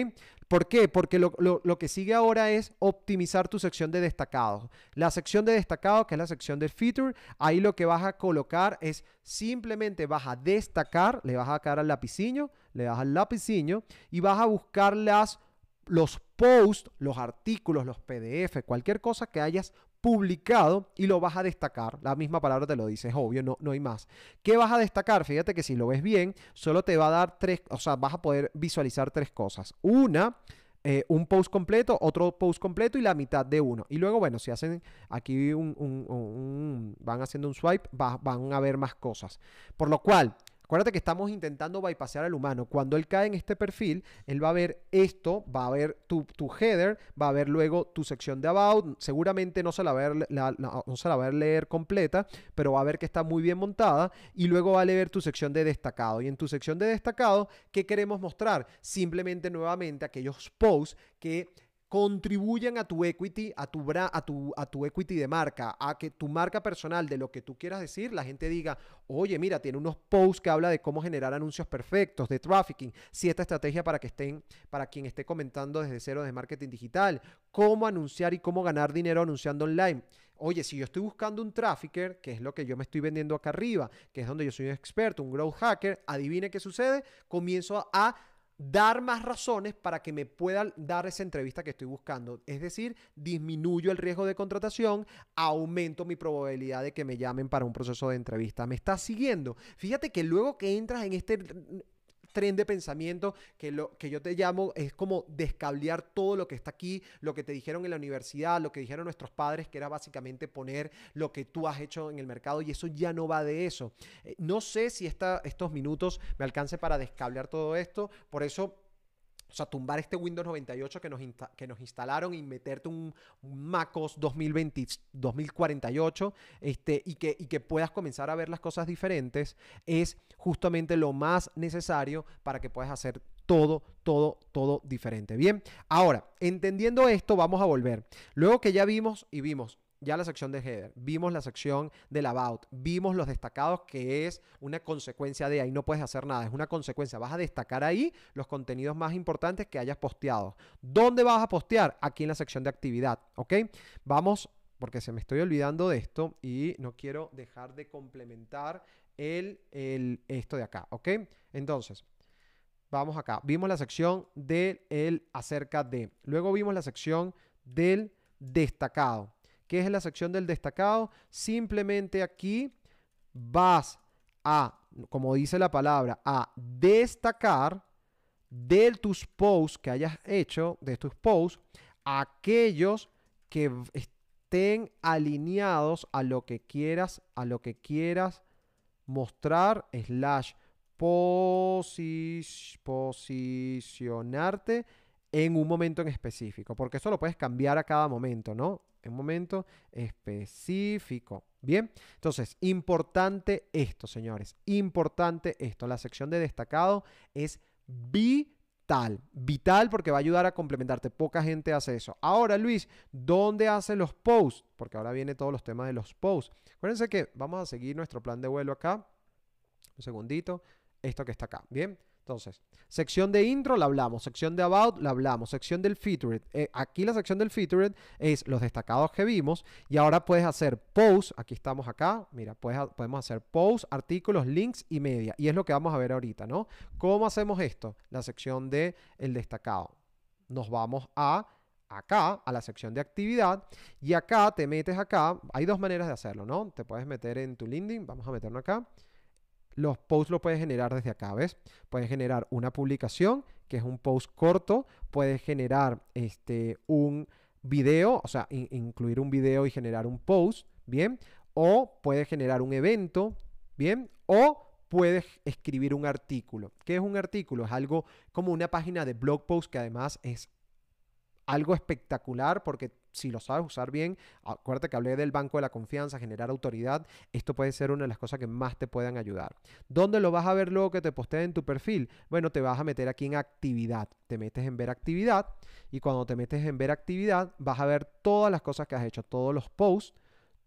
¿Por qué? Porque lo, que sigue ahora es optimizar tu sección de destacados. La sección de destacados, que es la sección de feature, ahí lo que vas a colocar es simplemente vas a destacar, le vas a dar al lapicino, le vas al lapicino y vas a buscar las, los posts, los artículos, los PDF, cualquier cosa que hayas publicado y lo vas a destacar. La misma palabra te lo dice, obvio, no, no hay más. ¿Qué vas a destacar? Fíjate que si lo ves bien, solo te va a dar tres, o sea, vas a poder visualizar tres cosas. Una, eh, un post completo, otro post completo y la mitad de uno. Y luego, bueno, si hacen aquí un, van haciendo un swipe, van a ver más cosas. Por lo cual, Acuérdate que estamos intentando bypassar al humano. Cuando él cae en este perfil, él va a ver esto, va a ver tu, header, va a ver luego tu sección de about. Seguramente no se, la va a, ver, no se la va a leer completa, pero va a ver que está muy bien montada. Y luego va a leer tu sección de destacado. Y en tu sección de destacado, ¿qué queremos mostrar? Simplemente nuevamente aquellos posts que contribuyan a tu equity, a tu, a, tu, a tu equity de marca, a que tu marca personal, de lo que tú quieras decir, la gente diga, oye, mira, tiene unos posts que habla de cómo generar anuncios perfectos, de trafficking, cierta estrategia para que estén, para quien esté comentando desde cero de marketing digital, cómo anunciar y cómo ganar dinero anunciando online. Oye, si yo estoy buscando un trafficker, que es lo que yo me estoy vendiendo acá arriba, que es donde yo soy un experto, un growth hacker, adivine qué sucede, comienzo a dar más razones para que me puedan dar esa entrevista que estoy buscando. Es decir, disminuyo el riesgo de contratación, aumento mi probabilidad de que me llamen para un proceso de entrevista. ¿Me estás siguiendo? Fíjate que luego que entras en este tren de pensamiento que, lo, que yo te llamo es como descablear todo lo que está aquí, lo que te dijeron en la universidad, lo que dijeron nuestros padres, que era básicamente poner lo que tú has hecho en el mercado y eso ya no va de eso. Eh, no sé si esta, estos minutos me alcance para descablear todo esto, por eso o sea, tumbar este Windows 98 que nos, que nos instalaron y meterte un, MacOS 2020, 2048 este, y, que, y que puedas comenzar a ver las cosas diferentes es justamente lo más necesario para que puedas hacer todo, todo, todo diferente. Bien, ahora, entendiendo esto, vamos a volver. Luego que ya vimos y vimos ya la sección de header, vimos la sección del about, vimos los destacados que es una consecuencia de ahí no puedes hacer nada, es una consecuencia, vas a destacar ahí los contenidos más importantes que hayas posteado. ¿Dónde vas a postear? Aquí en la sección de actividad, ¿ok? Vamos, porque se me estoy olvidando de esto y no quiero dejar de complementar el, el esto de acá, ¿ok? Entonces, vamos acá, vimos la sección del el acerca de, luego vimos la sección del destacado que es la sección del destacado. Simplemente aquí vas a, como dice la palabra, a destacar de tus posts que hayas hecho, de tus posts, aquellos que estén alineados a lo que quieras, a lo que quieras mostrar, slash, posicionarte en un momento en específico, porque eso lo puedes cambiar a cada momento, ¿no? En un momento específico. Bien, entonces, importante esto, señores, importante esto. La sección de destacado es vital, vital porque va a ayudar a complementarte. Poca gente hace eso. Ahora, Luis, ¿dónde hace los posts? Porque ahora viene todos los temas de los posts. Acuérdense que vamos a seguir nuestro plan de vuelo acá. Un segundito, esto que está acá. Bien, entonces, sección de intro la hablamos, sección de about la hablamos, sección del featured. Eh, aquí la sección del featured es los destacados que vimos y ahora puedes hacer post, aquí estamos acá, mira, puedes, podemos hacer post, artículos, links y media y es lo que vamos a ver ahorita, ¿no? ¿Cómo hacemos esto? La sección de destacado. Nos vamos a acá a la sección de actividad y acá te metes acá, hay dos maneras de hacerlo, ¿no? Te puedes meter en tu LinkedIn, vamos a meternos acá. Los posts los puedes generar desde acá, ¿ves? Puedes generar una publicación, que es un post corto, puedes generar este, un video, o sea, incluir un video y generar un post, ¿bien? O puedes generar un evento, ¿bien? O puedes escribir un artículo. ¿Qué es un artículo? Es algo como una página de blog post que además es algo espectacular porque si lo sabes usar bien, acuérdate que hablé del banco de la confianza, generar autoridad, esto puede ser una de las cosas que más te puedan ayudar. ¿Dónde lo vas a ver luego que te posteen en tu perfil? Bueno, te vas a meter aquí en actividad, te metes en ver actividad y cuando te metes en ver actividad vas a ver todas las cosas que has hecho, todos los posts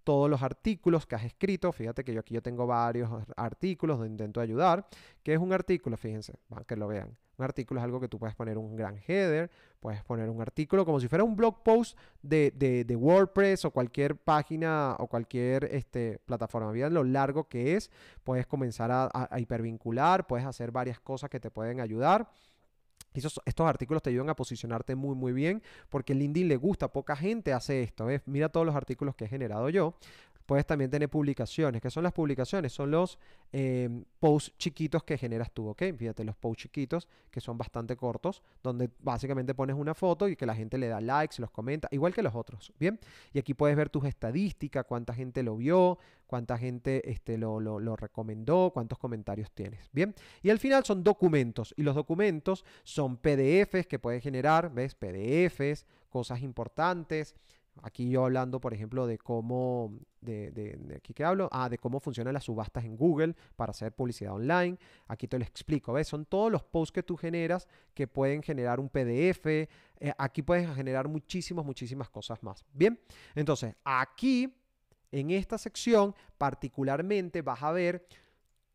todos los artículos que has escrito. Fíjate que yo aquí yo tengo varios artículos donde intento ayudar. ¿Qué es un artículo? Fíjense, van que lo vean. Un artículo es algo que tú puedes poner un gran header, puedes poner un artículo como si fuera un blog post de, WordPress o cualquier página o cualquier este, plataforma. Mira lo largo que es, puedes comenzar a, hipervincular, puedes hacer varias cosas que te pueden ayudar. Estos, estos, artículos te ayudan a posicionarte muy, muy bien, porque LinkedIn le gusta, poca gente hace esto. Mira todos los artículos que he generado yo. Puedes también tener publicaciones. ¿Qué son las publicaciones? Son los em, posts chiquitos que generas tú, ¿ok? Fíjate, los posts chiquitos que son bastante cortos, donde básicamente pones una foto y que la gente le da likes, los comenta, igual que los otros, ¿bien? Y aquí puedes ver tus estadísticas, cuánta gente lo vio, cuánta gente este, lo, lo, lo recomendó, cuántos comentarios tienes, ¿bien? Y al final son documentos, y los documentos son PDFs que puedes generar, ¿ves? PDFs, cosas importantes, Aquí yo hablando, por ejemplo, de cómo, de, aquí hablo, ah, de cómo funcionan las subastas en Google para hacer publicidad online. Aquí te lo explico, ¿ves? Son todos los posts que tú generas que pueden generar un PDF. Eh, aquí puedes generar muchísimas, muchísimas cosas más. Bien, entonces aquí, en esta sección, particularmente vas a ver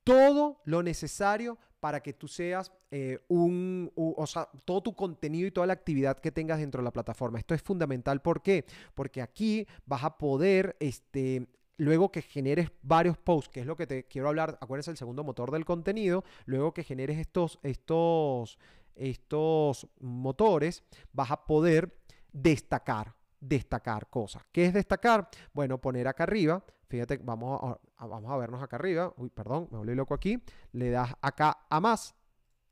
todo lo necesario para que tú seas eh, un, o sea, todo tu contenido y toda la actividad que tengas dentro de la plataforma. Esto es fundamental, ¿por qué? Porque aquí vas a poder, este, luego que generes varios posts, que es lo que te quiero hablar, acuérdense, el segundo motor del contenido, luego que generes estos, estos, estos motores, vas a poder destacar destacar cosas. ¿Qué es destacar? Bueno, poner acá arriba, fíjate, vamos a, vamos a vernos acá arriba, uy, perdón, me volví loco aquí, le das acá a más,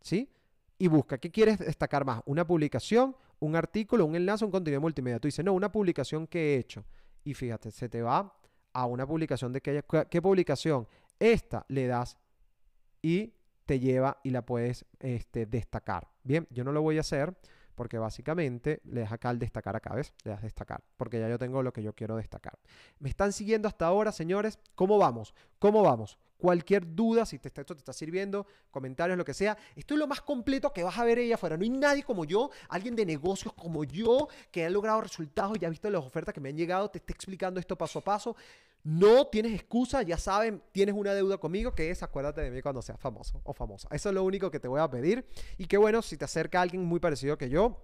¿sí? Y busca, ¿qué quieres destacar más? ¿Una publicación, un artículo, un enlace, un contenido multimedia? Tú dices, no, una publicación que he hecho. Y fíjate, se te va a una publicación de que ¿qué publicación? Esta le das y te lleva y la puedes este, destacar. Bien, yo no lo voy a hacer porque básicamente le das acá al destacar acá, ¿ves? Le das destacar, porque ya yo tengo lo que yo quiero destacar. ¿Me están siguiendo hasta ahora, señores? ¿Cómo vamos? ¿Cómo vamos? Cualquier duda, si te está, esto te está sirviendo, comentarios, lo que sea. Esto es lo más completo que vas a ver ahí afuera. No hay nadie como yo, alguien de negocios como yo, que ha logrado resultados y ha visto las ofertas que me han llegado, te está explicando esto paso a paso. No tienes excusa, ya saben, tienes una deuda conmigo que es acuérdate de mí cuando seas famoso o famosa. Eso es lo único que te voy a pedir. Y qué bueno, si te acerca alguien muy parecido que yo,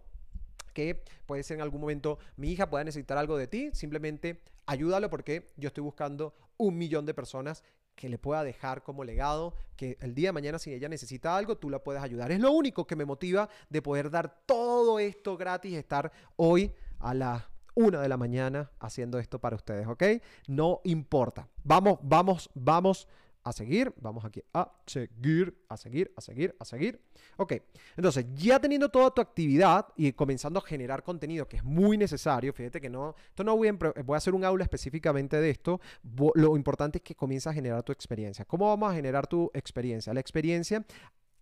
que puede ser en algún momento mi hija pueda necesitar algo de ti, simplemente ayúdalo porque yo estoy buscando un millón de personas que le pueda dejar como legado, que el día de mañana si ella necesita algo, tú la puedes ayudar. Es lo único que me motiva de poder dar todo esto gratis, estar hoy a las una de la mañana haciendo esto para ustedes, ¿ok? No importa. Vamos, vamos, vamos a seguir. Vamos aquí a seguir, a seguir, a seguir, a seguir. Ok, entonces ya teniendo toda tu actividad y comenzando a generar contenido que es muy necesario, fíjate que no, esto no voy a, voy a hacer un aula específicamente de esto, lo importante es que comienza a generar tu experiencia. ¿Cómo vamos a generar tu experiencia? La experiencia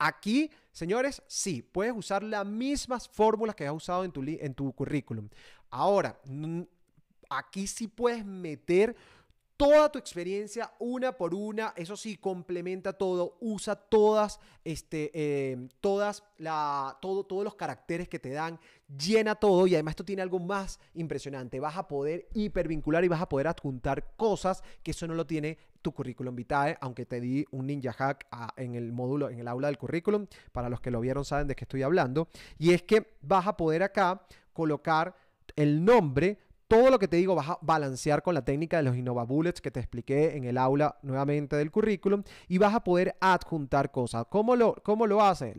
Aquí, señores, sí, puedes usar las mismas fórmulas que has usado en tu, en tu currículum. Ahora, aquí sí puedes meter toda tu experiencia una por una, eso sí, complementa todo, usa todas, este, eh, todas la, todo, todos los caracteres que te dan, llena todo y además esto tiene algo más impresionante, vas a poder hipervincular y vas a poder adjuntar cosas que eso no lo tiene tu currículum vitae, aunque te di un ninja hack en el módulo, en el aula del currículum, para los que lo vieron saben de qué estoy hablando, y es que vas a poder acá colocar el nombre, todo lo que te digo vas a balancear con la técnica de los Innova Bullets que te expliqué en el aula nuevamente del currículum y vas a poder adjuntar cosas. ¿Cómo lo, cómo lo hace?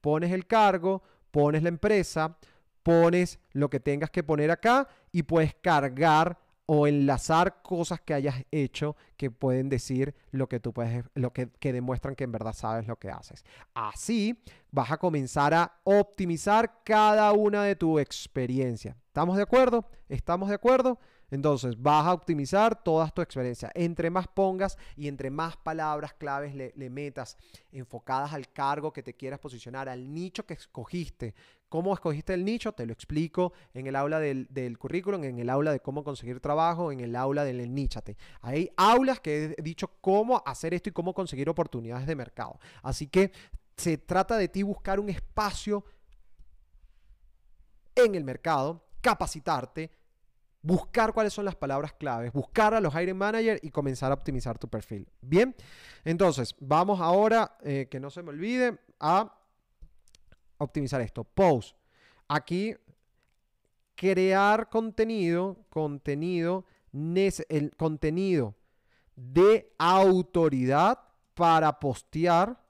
pones el cargo, pones la empresa, pones lo que tengas que poner acá y puedes cargar o enlazar cosas que hayas hecho que pueden decir lo que tú puedes, lo que, demuestran que en verdad sabes lo que haces. Así vas a comenzar a optimizar cada una de tu experiencia. ¿Estamos de acuerdo? ¿Estamos de acuerdo? Entonces, vas a optimizar todas tu experiencia. Entre más pongas y entre más palabras claves le, metas enfocadas al cargo que te quieras posicionar, al nicho que escogiste, ¿Cómo escogiste el nicho? Te lo explico en el aula del, currículum, en el aula de cómo conseguir trabajo, en el aula del nichate. Hay aulas que he dicho cómo hacer esto y cómo conseguir oportunidades de mercado. Así que se trata de ti buscar un espacio en el mercado, capacitarte, buscar cuáles son las palabras claves, buscar a los hiring manager y comenzar a optimizar tu perfil. Bien, entonces vamos ahora, eh, que no se me olvide, a optimizar esto. Post. Aquí, crear contenido, contenido, el contenido de autoridad para postear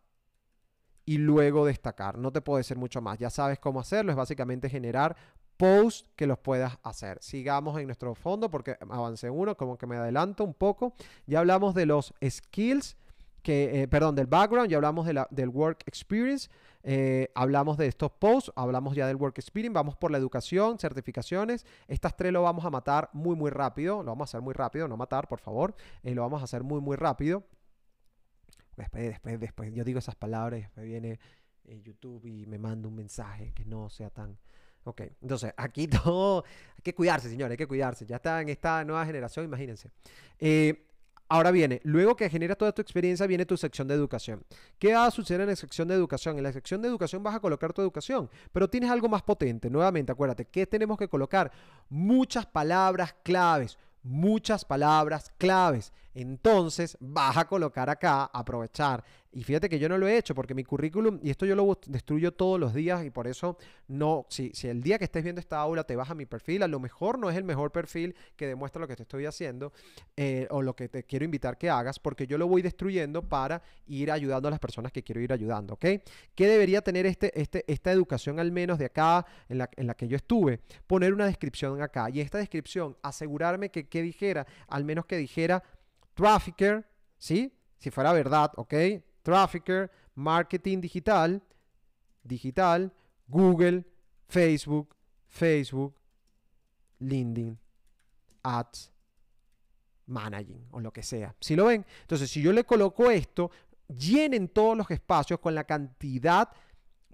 y luego destacar. No te puede ser mucho más. Ya sabes cómo hacerlo. Es básicamente generar post que los puedas hacer. Sigamos en nuestro fondo porque avancé uno, como que me adelanto un poco. Ya hablamos de los skills. Que, eh, perdón, del background, ya hablamos de del work experience, eh, hablamos de estos posts, hablamos ya del work experience, vamos por la educación, certificaciones, estas tres lo vamos a matar muy, muy rápido, lo vamos a hacer muy rápido, no matar, por favor, eh, lo vamos a hacer muy, muy rápido. Después, después, después, yo digo esas palabras Me después viene YouTube y me manda un mensaje que no sea tan... Ok, entonces aquí todo, hay que cuidarse, señores, hay que cuidarse. Ya está en esta nueva generación, imagínense. Eh, ahora viene, luego que genera toda tu experiencia, viene tu sección de educación. ¿Qué va a suceder en la sección de educación? En la sección de educación vas a colocar tu educación, pero tienes algo más potente. Nuevamente, acuérdate, ¿qué tenemos que colocar? Muchas palabras claves, muchas palabras claves. Entonces vas a colocar acá, aprovechar y fíjate que yo no lo he hecho porque mi currículum, y esto yo lo destruyo todos los días y por eso no, si, si el día que estés viendo esta aula te vas a mi perfil, a lo mejor no es el mejor perfil que demuestra lo que te estoy haciendo eh, o lo que te quiero invitar que hagas porque yo lo voy destruyendo para ir ayudando a las personas que quiero ir ayudando, ¿ok? ¿Qué debería tener este, este, esta educación al menos de acá en la, que yo estuve? Poner una descripción acá y esta descripción asegurarme que, que dijera, al menos que dijera trafficker, ¿sí? Si fuera verdad, ¿ok? Trafficker, Marketing Digital, Digital, Google, Facebook, Facebook, LinkedIn, Ads, Managing o lo que sea. Si ¿Sí lo ven, entonces si yo le coloco esto, llenen todos los espacios con la cantidad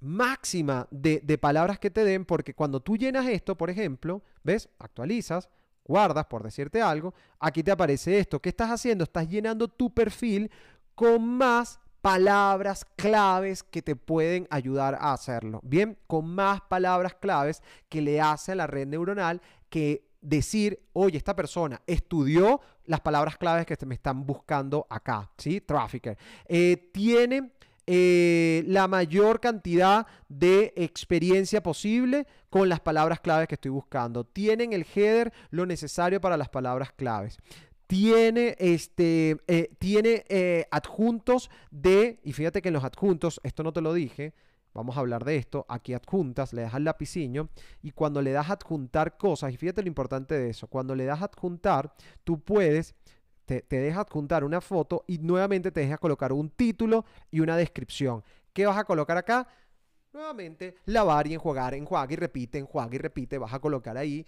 máxima de, de palabras que te den, porque cuando tú llenas esto, por ejemplo, ¿ves? Actualizas, guardas, por decirte algo, aquí te aparece esto. ¿Qué estás haciendo? Estás llenando tu perfil con más palabras claves que te pueden ayudar a hacerlo. Bien, con más palabras claves que le hace a la red neuronal que decir, oye, esta persona estudió las palabras claves que me están buscando acá, ¿sí? Trafficker. Eh, tiene eh, la mayor cantidad de experiencia posible con las palabras claves que estoy buscando. Tienen el header lo necesario para las palabras claves tiene, este, eh, tiene eh, adjuntos de, y fíjate que en los adjuntos, esto no te lo dije, vamos a hablar de esto, aquí adjuntas, le das al lapiciño y cuando le das adjuntar cosas, y fíjate lo importante de eso, cuando le das adjuntar, tú puedes, te, deja adjuntar una foto y nuevamente te deja colocar un título y una descripción. ¿Qué vas a colocar acá? Nuevamente, lavar y enjuagar, enjuaga y repite, enjuaga y repite, vas a colocar ahí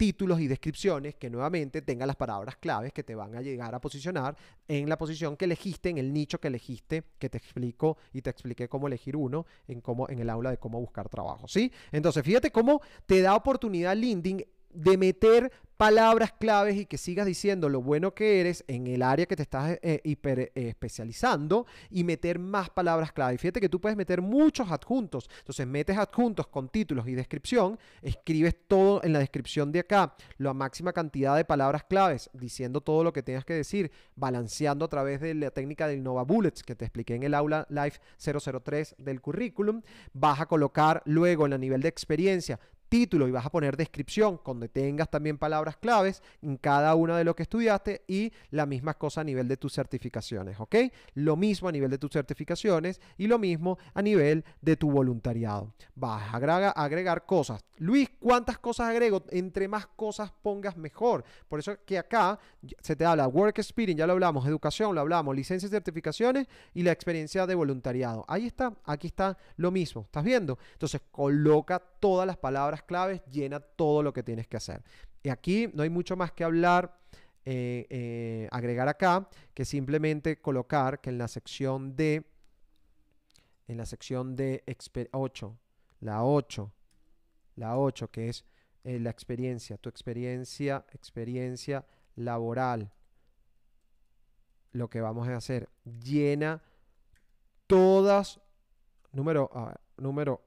títulos y descripciones que nuevamente tengan las palabras claves que te van a llegar a posicionar en la posición que elegiste, en el nicho que elegiste, que te explico y te expliqué cómo elegir uno en, cómo, en el aula de cómo buscar trabajo, ¿sí? Entonces, fíjate cómo te da oportunidad LinkedIn de meter palabras claves y que sigas diciendo lo bueno que eres en el área que te estás hiperespecializando eh, eh, hiper eh, especializando y meter más palabras claves. Fíjate que tú puedes meter muchos adjuntos. Entonces metes adjuntos con títulos y descripción, escribes todo en la descripción de acá, la máxima cantidad de palabras claves, diciendo todo lo que tengas que decir, balanceando a través de la técnica del Nova Bullets que te expliqué en el aula live 003 del currículum. Vas a colocar luego en el nivel de experiencia título y vas a poner descripción, donde tengas también palabras claves en cada una de lo que estudiaste y la misma cosa a nivel de tus certificaciones, ¿ok? Lo mismo a nivel de tus certificaciones y lo mismo a nivel de tu voluntariado. Vas a agregar, agregar cosas. Luis, ¿cuántas cosas agrego? Entre más cosas pongas mejor. Por eso que acá se te habla work experience, ya lo hablamos, educación, lo hablamos, licencias, y certificaciones y la experiencia de voluntariado. Ahí está, aquí está lo mismo, ¿estás viendo? Entonces coloca todas las palabras claves, llena todo lo que tienes que hacer. Y aquí no hay mucho más que hablar. Eh, eh, agregar acá que simplemente colocar que en la sección de en la sección de 8 la 8 la 8 que es eh, la experiencia tu experiencia experiencia laboral lo que vamos a hacer llena todas número ah, número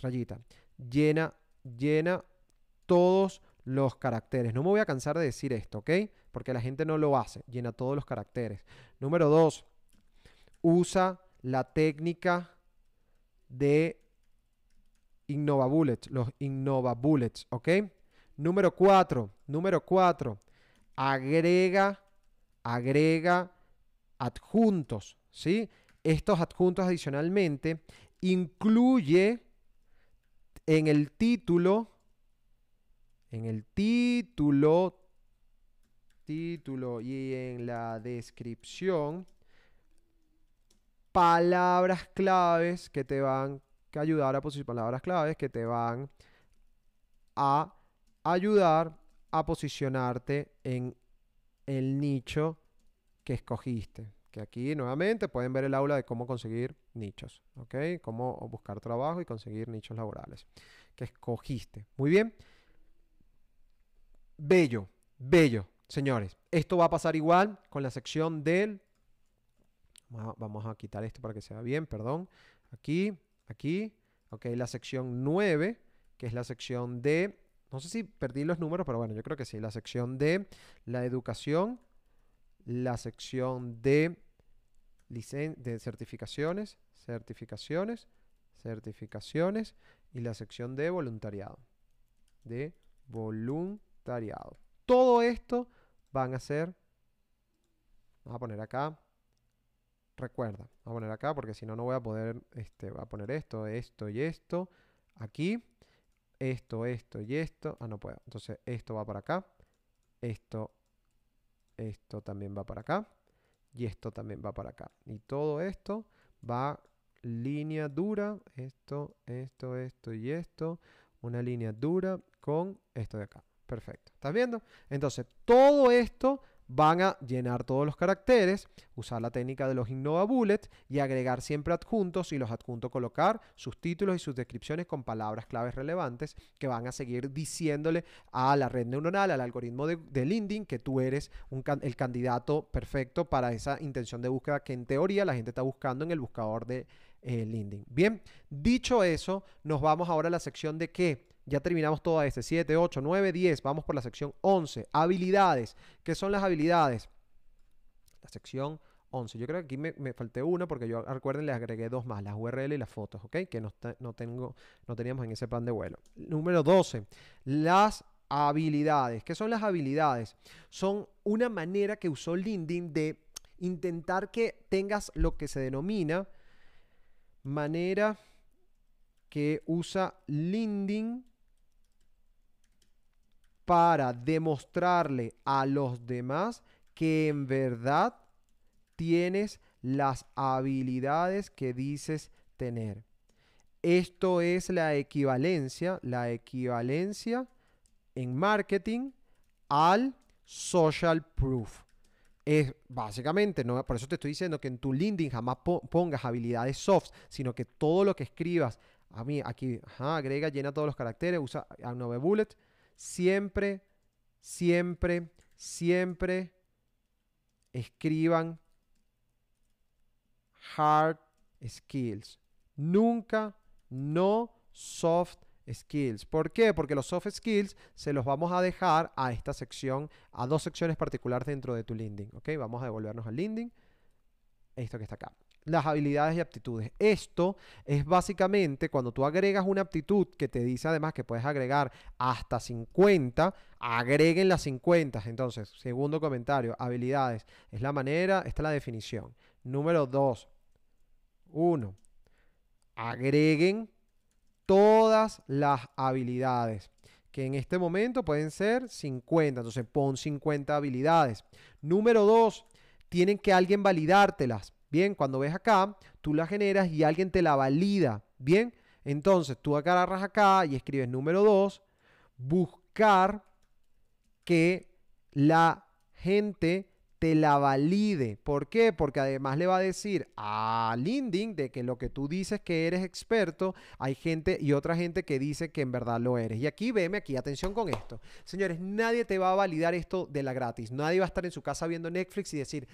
rayita llena, llena todos los caracteres. No me voy a cansar de decir esto, ¿ok? Porque la gente no lo hace, llena todos los caracteres. Número dos, usa la técnica de Innova Bullets, los Innova Bullets, ¿ok? Número cuatro. número cuatro. agrega, agrega adjuntos, ¿sí? Estos adjuntos adicionalmente incluye en el título, en el título, título y en la descripción, palabras claves que te van a ayudar a palabras claves que te van a ayudar a posicionarte en el nicho que escogiste. Que aquí nuevamente pueden ver el aula de cómo conseguir nichos, ¿ok? Cómo buscar trabajo y conseguir nichos laborales que escogiste. Muy bien. Bello, bello, señores. Esto va a pasar igual con la sección del... Vamos a quitar esto para que se vea bien, perdón. Aquí, aquí, ok, la sección 9, que es la sección de... No sé si perdí los números, pero bueno, yo creo que sí. La sección de la educación la sección de, de certificaciones, certificaciones, certificaciones y la sección de voluntariado. De voluntariado. Todo esto van a ser, vamos a poner acá, recuerda, vamos a poner acá porque si no, no voy a poder, este, voy a poner esto, esto y esto, aquí, esto, esto y esto, ah, no puedo, entonces esto va para acá, esto esto también va para acá y esto también va para acá. Y todo esto va línea dura, esto, esto, esto y esto, una línea dura con esto de acá. Perfecto. ¿Estás viendo? Entonces, todo esto van a llenar todos los caracteres, usar la técnica de los Innova Bullets y agregar siempre adjuntos y los adjuntos colocar sus títulos y sus descripciones con palabras claves relevantes que van a seguir diciéndole a la red neuronal, al algoritmo de, LinkedIn, que tú eres el candidato perfecto para esa intención de búsqueda que en teoría la gente está buscando en el buscador de eh, LinkedIn. Bien, dicho eso, nos vamos ahora a la sección de qué ya terminamos toda este. 7, 8, 9, 10. Vamos por la sección 11. Habilidades. ¿Qué son las habilidades? La sección 11. Yo creo que aquí me, falté una porque yo, recuerden, le agregué dos más, las URL y las fotos, ¿ok? Que no, tengo, no teníamos en ese plan de vuelo. Número 12. Las habilidades. ¿Qué son las habilidades? Son una manera que usó LinkedIn de intentar que tengas lo que se denomina manera que usa LinkedIn para demostrarle a los demás que en verdad tienes las habilidades que dices tener. Esto es la equivalencia, la equivalencia en marketing al social proof. Es básicamente, ¿no? por eso te estoy diciendo que en tu LinkedIn jamás pongas habilidades soft, sino que todo lo que escribas, a mí aquí, agrega, llena todos los caracteres, usa un ah, 9 bullet siempre, siempre, siempre escriban hard skills. Nunca no soft skills. ¿Por qué? Porque los soft skills se los vamos a dejar a esta sección, a dos secciones particulares dentro de tu LinkedIn. ¿Ok? Vamos a devolvernos al LinkedIn. Esto que está acá las habilidades y aptitudes. Esto es básicamente cuando tú agregas una aptitud que te dice además que puedes agregar hasta 50, agreguen las 50. Entonces, segundo comentario, habilidades. Es la manera, esta es la definición. Número 2. 1. Agreguen todas las habilidades que en este momento pueden ser 50. Entonces, pon 50 habilidades. Número 2. Tienen que alguien validártelas Bien, cuando ves acá, tú la generas y alguien te la valida. Bien, entonces tú agarras acá y escribes número 2, buscar que la gente te la valide. ¿Por qué? Porque además le va a decir a LinkedIn de que lo que tú dices que eres experto, hay gente y otra gente que dice que en verdad lo eres. Y aquí veme aquí, atención con esto. Señores, nadie te va a validar esto de la gratis. Nadie va a estar en su casa viendo Netflix y decir,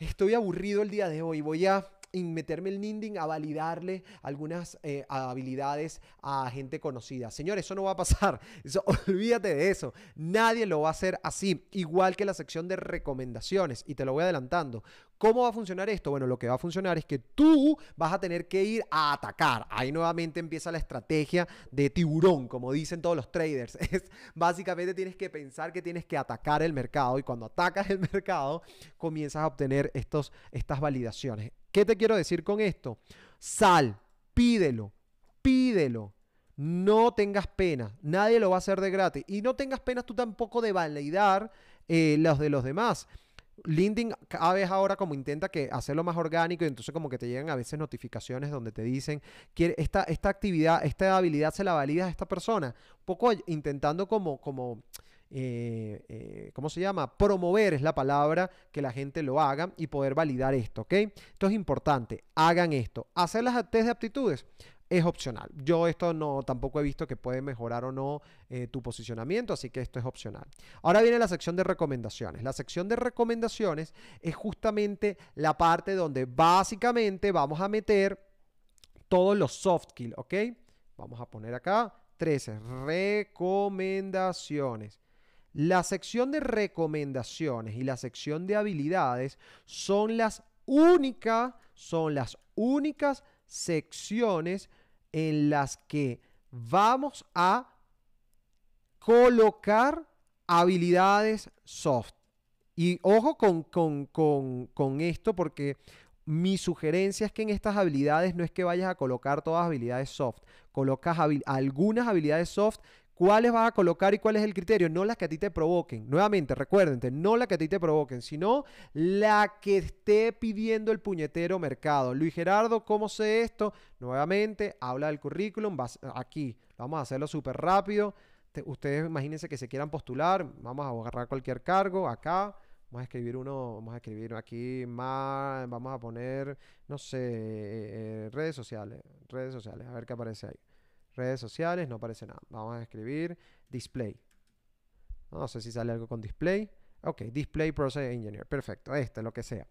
estoy aburrido el día de hoy, voy a meterme el Ninding a validarle algunas eh, habilidades a gente conocida. señores, eso no va a pasar. olvídate de eso. Nadie lo va a hacer así. Igual que la sección de recomendaciones. Y te lo voy adelantando. ¿Cómo va a funcionar esto? Bueno, lo que va a funcionar es que tú vas a tener que ir a atacar. Ahí nuevamente empieza la estrategia de tiburón, como dicen todos los traders. Es, básicamente tienes que pensar que tienes que atacar el mercado y cuando atacas el mercado comienzas a obtener estos, estas validaciones. ¿Qué te quiero decir con esto? Sal, pídelo, pídelo. No tengas pena, nadie lo va a hacer de gratis. Y no tengas pena tú tampoco de validar eh, los de los demás. LinkedIn a veces ahora como intenta que hacerlo más orgánico y entonces como que te llegan a veces notificaciones donde te dicen, esta, esta actividad, esta habilidad se la valida a esta persona. Un poco intentando como, como eh, eh, ¿cómo se llama? Promover es la palabra, que la gente lo haga y poder validar esto, ¿ok? Esto es importante, hagan esto. Hacer las test de aptitudes es opcional. Yo esto no tampoco he visto que puede mejorar o no eh, tu posicionamiento, así que esto es opcional. Ahora viene la sección de recomendaciones. La sección de recomendaciones es justamente la parte donde básicamente vamos a meter todos los soft skills, ¿ok? Vamos a poner acá 13 recomendaciones. La sección de recomendaciones y la sección de habilidades son las únicas, son las únicas secciones en las que vamos a colocar habilidades soft. Y ojo con, esto porque mi sugerencia es que en estas habilidades no es que vayas a colocar todas habilidades soft, colocas algunas habilidades soft cuáles vas a colocar y cuál es el criterio, no las que a ti te provoquen. Nuevamente, recuérdente, no las que a ti te provoquen, sino la que esté pidiendo el puñetero mercado. Luis Gerardo, ¿cómo sé esto? Nuevamente, habla del currículum, vas aquí, vamos a hacerlo súper rápido. ustedes imagínense que se quieran postular, vamos a agarrar cualquier cargo acá. Vamos a escribir uno, vamos a escribir aquí más, vamos a poner, no sé, eh, eh, redes sociales, redes sociales, a ver qué aparece ahí. Redes sociales, no aparece nada. Vamos a escribir display. No sé si sale algo con display. Ok, Display Process Engineer. Perfecto, este, lo que sea.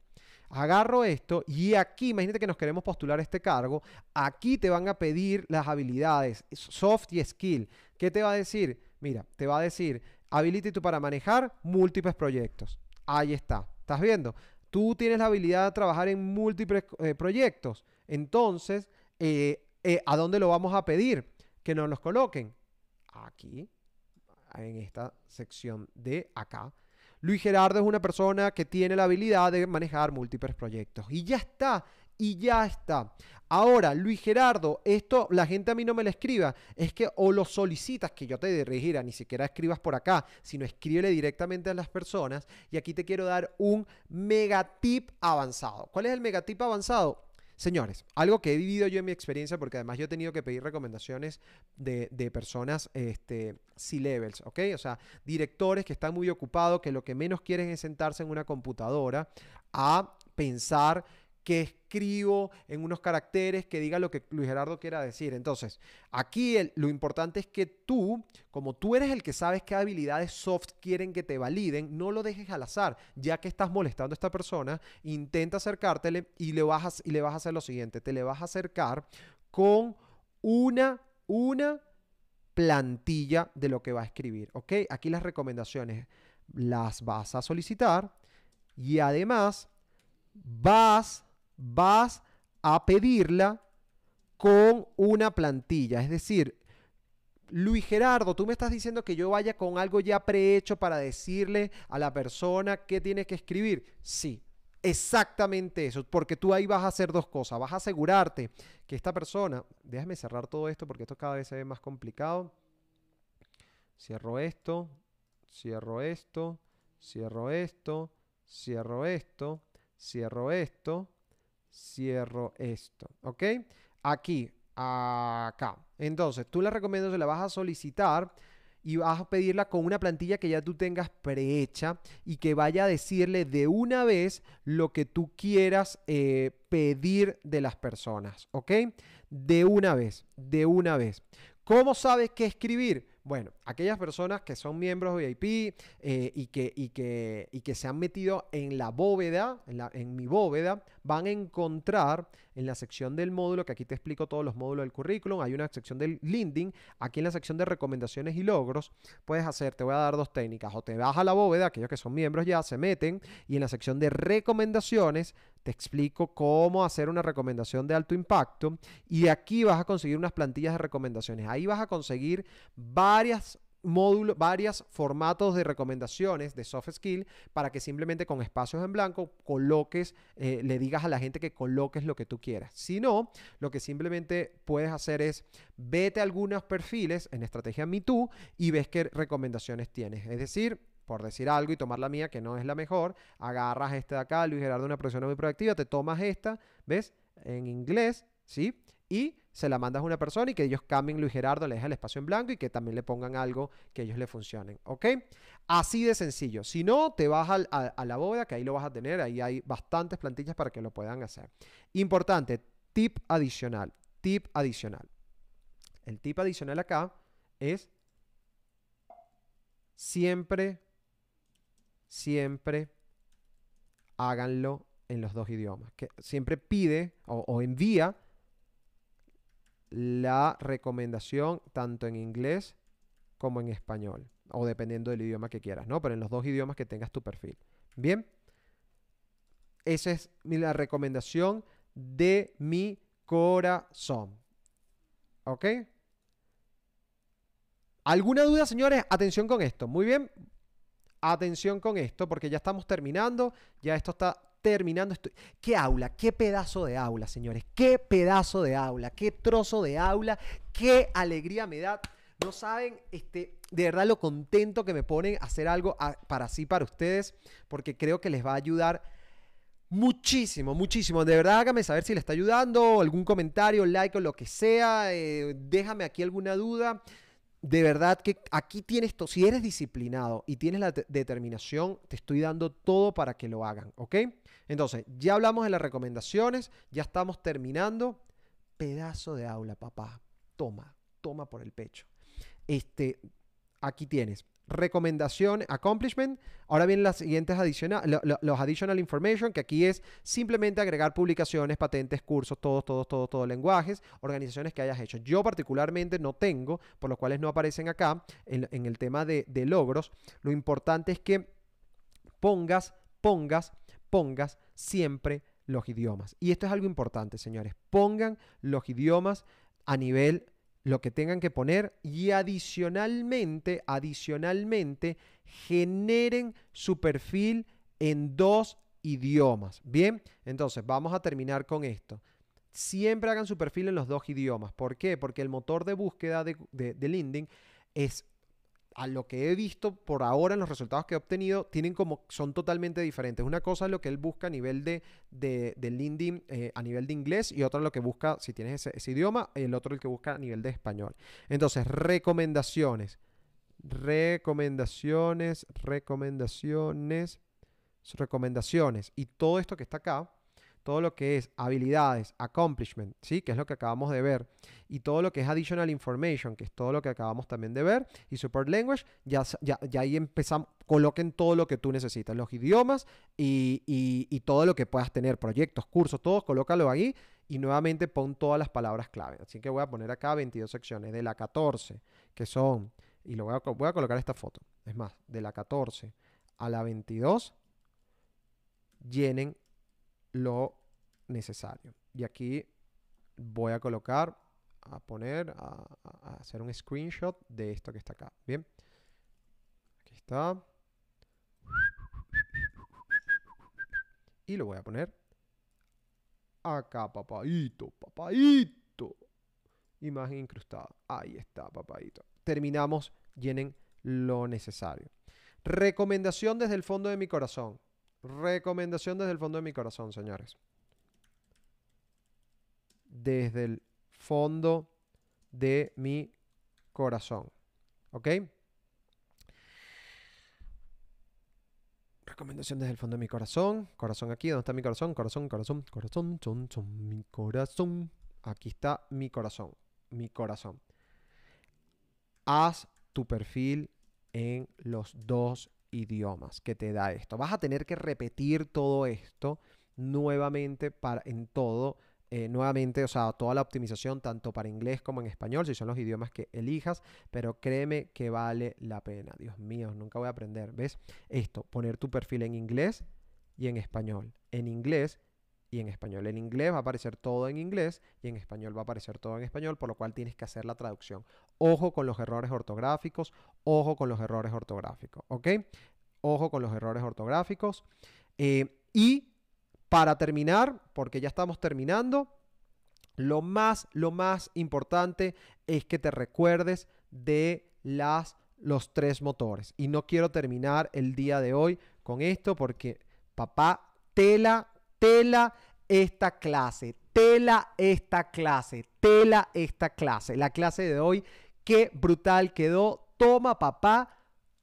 Agarro esto y aquí, imagínate que nos queremos postular este cargo. Aquí te van a pedir las habilidades, soft y skill. ¿Qué te va a decir? Mira, te va a decir, habilite tú para manejar múltiples proyectos. Ahí está. ¿Estás viendo? Tú tienes la habilidad de trabajar en múltiples eh, proyectos. Entonces, eh, eh, ¿a dónde lo vamos a pedir? Que nos los coloquen. Aquí, en esta sección de acá. Luis Gerardo es una persona que tiene la habilidad de manejar múltiples proyectos. Y ya está, y ya está. Ahora, Luis Gerardo, esto la gente a mí no me lo escriba. Es que o lo solicitas que yo te dirigiera, ni siquiera escribas por acá, sino escríbele directamente a las personas. Y aquí te quiero dar un megatip avanzado. ¿Cuál es el megatip avanzado? Señores, algo que he vivido yo en mi experiencia, porque además yo he tenido que pedir recomendaciones de, personas este, C-levels, ¿ok? O sea, directores que están muy ocupados, que lo que menos quieren es sentarse en una computadora a pensar que escribo en unos caracteres que diga lo que Luis Gerardo quiera decir. Entonces, aquí lo importante es que tú, como tú eres el que sabes qué habilidades soft quieren que te validen, no lo dejes al azar, ya que estás molestando a esta persona, intenta acercártele y le vas a, y le vas a hacer lo siguiente, te le vas a acercar con una, una plantilla de lo que va a escribir, ¿ok? Aquí las recomendaciones las vas a solicitar y además vas vas a pedirla con una plantilla. Es decir, Luis Gerardo, tú me estás diciendo que yo vaya con algo ya prehecho para decirle a la persona qué tiene que escribir. Sí, exactamente eso, porque tú ahí vas a hacer dos cosas. Vas a asegurarte que esta persona, déjame cerrar todo esto porque esto cada vez se ve más complicado. Cierro esto, cierro esto, cierro esto, cierro esto, cierro esto, cierro esto, ¿ok? Aquí, acá. Entonces, tú la recomiendo, se la vas a solicitar y vas a pedirla con una plantilla que ya tú tengas prehecha y que vaya a decirle de una vez lo que tú quieras eh, pedir de las personas, ¿ok? De una vez, de una vez. ¿Cómo sabes qué escribir? Bueno, aquellas personas que son miembros VIP eh, y, que, se han metido en la bóveda, en, en mi bóveda, van a encontrar en la sección del módulo, que aquí te explico todos los módulos del currículum, hay una sección del LinkedIn, aquí en la sección de recomendaciones y logros, puedes hacer, te voy a dar dos técnicas, o te vas a la bóveda, aquellos que son miembros ya se meten, y en la sección de recomendaciones te explico cómo hacer una recomendación de alto impacto y aquí vas a conseguir unas plantillas de recomendaciones. Ahí vas a conseguir varias módulos, varios formatos de recomendaciones de soft skill para que simplemente con espacios en blanco coloques, eh, le digas a la gente que coloques lo que tú quieras. Si no, lo que simplemente puedes hacer es vete a algunos perfiles en estrategia MeToo y ves qué recomendaciones tienes. Es decir, por decir algo y tomar la mía, que no es la mejor, agarras esta de acá, Luis Gerardo, una persona muy proactiva, te tomas esta, ¿ves? En inglés, ¿sí? Y se la mandas a una persona y que ellos cambien Luis Gerardo, le dejen el espacio en blanco y que también le pongan algo que ellos le funcionen, ¿ok? Así de sencillo. Si no, te vas a, a la bóveda, que ahí lo vas a tener, ahí hay bastantes plantillas para que lo puedan hacer. Importante, tip adicional, tip adicional. El tip adicional acá es siempre siempre háganlo en los dos idiomas. Que siempre pide o, o envía la recomendación tanto en inglés como en español, o dependiendo del idioma que quieras, ¿no? Pero en los dos idiomas que tengas tu perfil. Bien, esa es la recomendación de mi corazón. ¿Ok? ¿Alguna duda, señores? Atención con esto. Muy bien, Atención con esto, porque ya estamos terminando, ya esto está terminando. ¿Qué aula? ¿Qué pedazo de aula, señores? ¿Qué pedazo de aula? ¿Qué trozo de aula? ¿Qué alegría me da? No saben, este, de verdad lo contento que me ponen a hacer algo ah, para sí, para ustedes, porque creo que les va a ayudar muchísimo, muchísimo. De verdad hágame saber si les está ayudando, algún comentario, like o lo que sea. Eh, déjame aquí alguna duda de verdad que aquí tienes todo. Si eres disciplinado y tienes la determinación, te estoy dando todo para que lo hagan, ¿ok? Entonces, ya hablamos de las recomendaciones, ya estamos terminando. Pedazo de aula, papá. Toma, toma por el pecho. Este, aquí tienes recomendación, accomplishment. Ahora vienen las siguientes adicionales, los additional information, que aquí es simplemente agregar publicaciones, patentes, cursos, todos, todos, todos, todos lenguajes, organizaciones que hayas hecho. Yo particularmente no tengo, por lo cuales no aparecen acá en, el tema de, de logros. Lo importante es que pongas, pongas, pongas siempre los idiomas. Y esto es algo importante, señores. Pongan los idiomas a nivel lo que tengan que poner y adicionalmente, adicionalmente, generen su perfil en dos idiomas. Bien, entonces vamos a terminar con esto. Siempre hagan su perfil en los dos idiomas. ¿Por qué? Porque el motor de búsqueda de, de, de LinkedIn es a lo que he visto por ahora en los resultados que he obtenido, tienen como, son totalmente diferentes. Una cosa es lo que él busca a nivel de, eh, a nivel de inglés, y otra lo que busca, si tienes ese, idioma y el otro el que busca a nivel de español. Entonces, recomendaciones. Recomendaciones, recomendaciones, recomendaciones. Y todo esto que está acá, todo lo que es habilidades, accomplishment, ¿sí? que es lo que acabamos de ver, y todo lo que es additional information, que es todo lo que acabamos también de ver, y support language, ya, ya, ahí empezamos, coloquen todo lo que tú necesitas, los idiomas y, todo lo que puedas tener, proyectos, cursos, todos colócalo ahí y nuevamente pon todas las palabras clave. Así que voy a poner acá 22 secciones, de la 14, que son, y lo voy a, voy a colocar esta foto, es más, de la 14 a la 22, llenen lo necesario. Y aquí voy a colocar, a poner, a, hacer un screenshot de esto que está acá. Bien, aquí está. Y lo voy a poner acá, papadito, papadito. Imagen incrustada. Ahí está, papadito. Terminamos, llenen lo necesario. Recomendación desde el fondo de mi corazón. Recomendación desde el fondo de mi corazón, señores desde el fondo de mi corazón. ¿Ok? Recomendación desde el fondo de mi corazón. Corazón aquí, ¿dónde está mi corazón? Corazón, corazón, corazón, son, son, mi corazón. Aquí está mi corazón, mi corazón. Haz tu perfil en los dos idiomas que te da esto. Vas a tener que repetir todo esto nuevamente para, en todo eh, nuevamente, o sea, toda la optimización tanto para inglés como en español, si son los idiomas que elijas, pero créeme que vale la pena. Dios mío, nunca voy a aprender, ¿ves? Esto, poner tu perfil en inglés y en español. En inglés y en español. En inglés va a aparecer todo en inglés y en español va a aparecer todo en español, por lo cual tienes que hacer la traducción. Ojo con los errores ortográficos, ojo con los errores ortográficos, ¿ok? Ojo con los errores ortográficos. Eh, y para terminar, porque ya estamos terminando, lo más, lo más importante es que te recuerdes de las, los tres motores. Y no quiero terminar el día de hoy con esto porque, papá, tela, tela esta clase, tela esta clase, tela esta clase. La clase de hoy, qué brutal quedó. Toma, papá,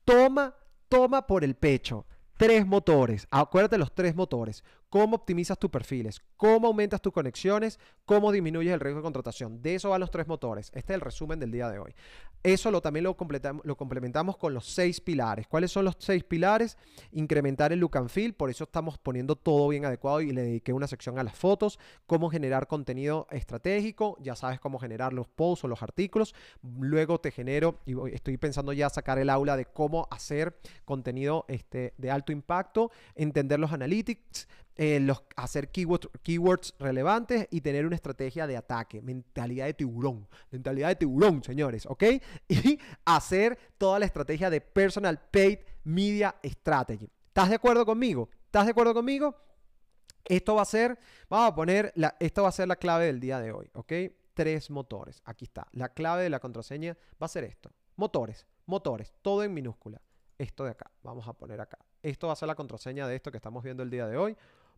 toma, toma por el pecho. Tres motores, acuérdate los tres motores cómo optimizas tus perfiles, cómo aumentas tus conexiones, cómo disminuyes el riesgo de contratación. De eso van los tres motores. Este es el resumen del día de hoy. Eso también lo, complementamos con los seis pilares. ¿Cuáles son los seis pilares? Incrementar el look and feel, por eso estamos poniendo todo bien adecuado y le dediqué una sección a las fotos, cómo generar contenido estratégico, ya sabes cómo generar los posts o los artículos, luego te genero, y estoy pensando ya sacar el aula de cómo hacer contenido este, de alto impacto, entender los analytics, eh, los, hacer keywords, relevantes y tener una estrategia de ataque, mentalidad de tiburón, mentalidad de tiburón, señores, ¿ok? Y hacer toda la estrategia de Personal Paid Media Strategy. ¿Estás de acuerdo conmigo? ¿Estás de acuerdo conmigo? Esto va a ser, vamos a poner, la, esto va a ser la clave del día de hoy, ¿ok? Tres motores, aquí está. La clave de la contraseña va a ser esto. Motores, motores, todo en minúscula. Esto de acá, vamos a poner acá. Esto va a ser la contraseña de esto que estamos viendo el día de hoy.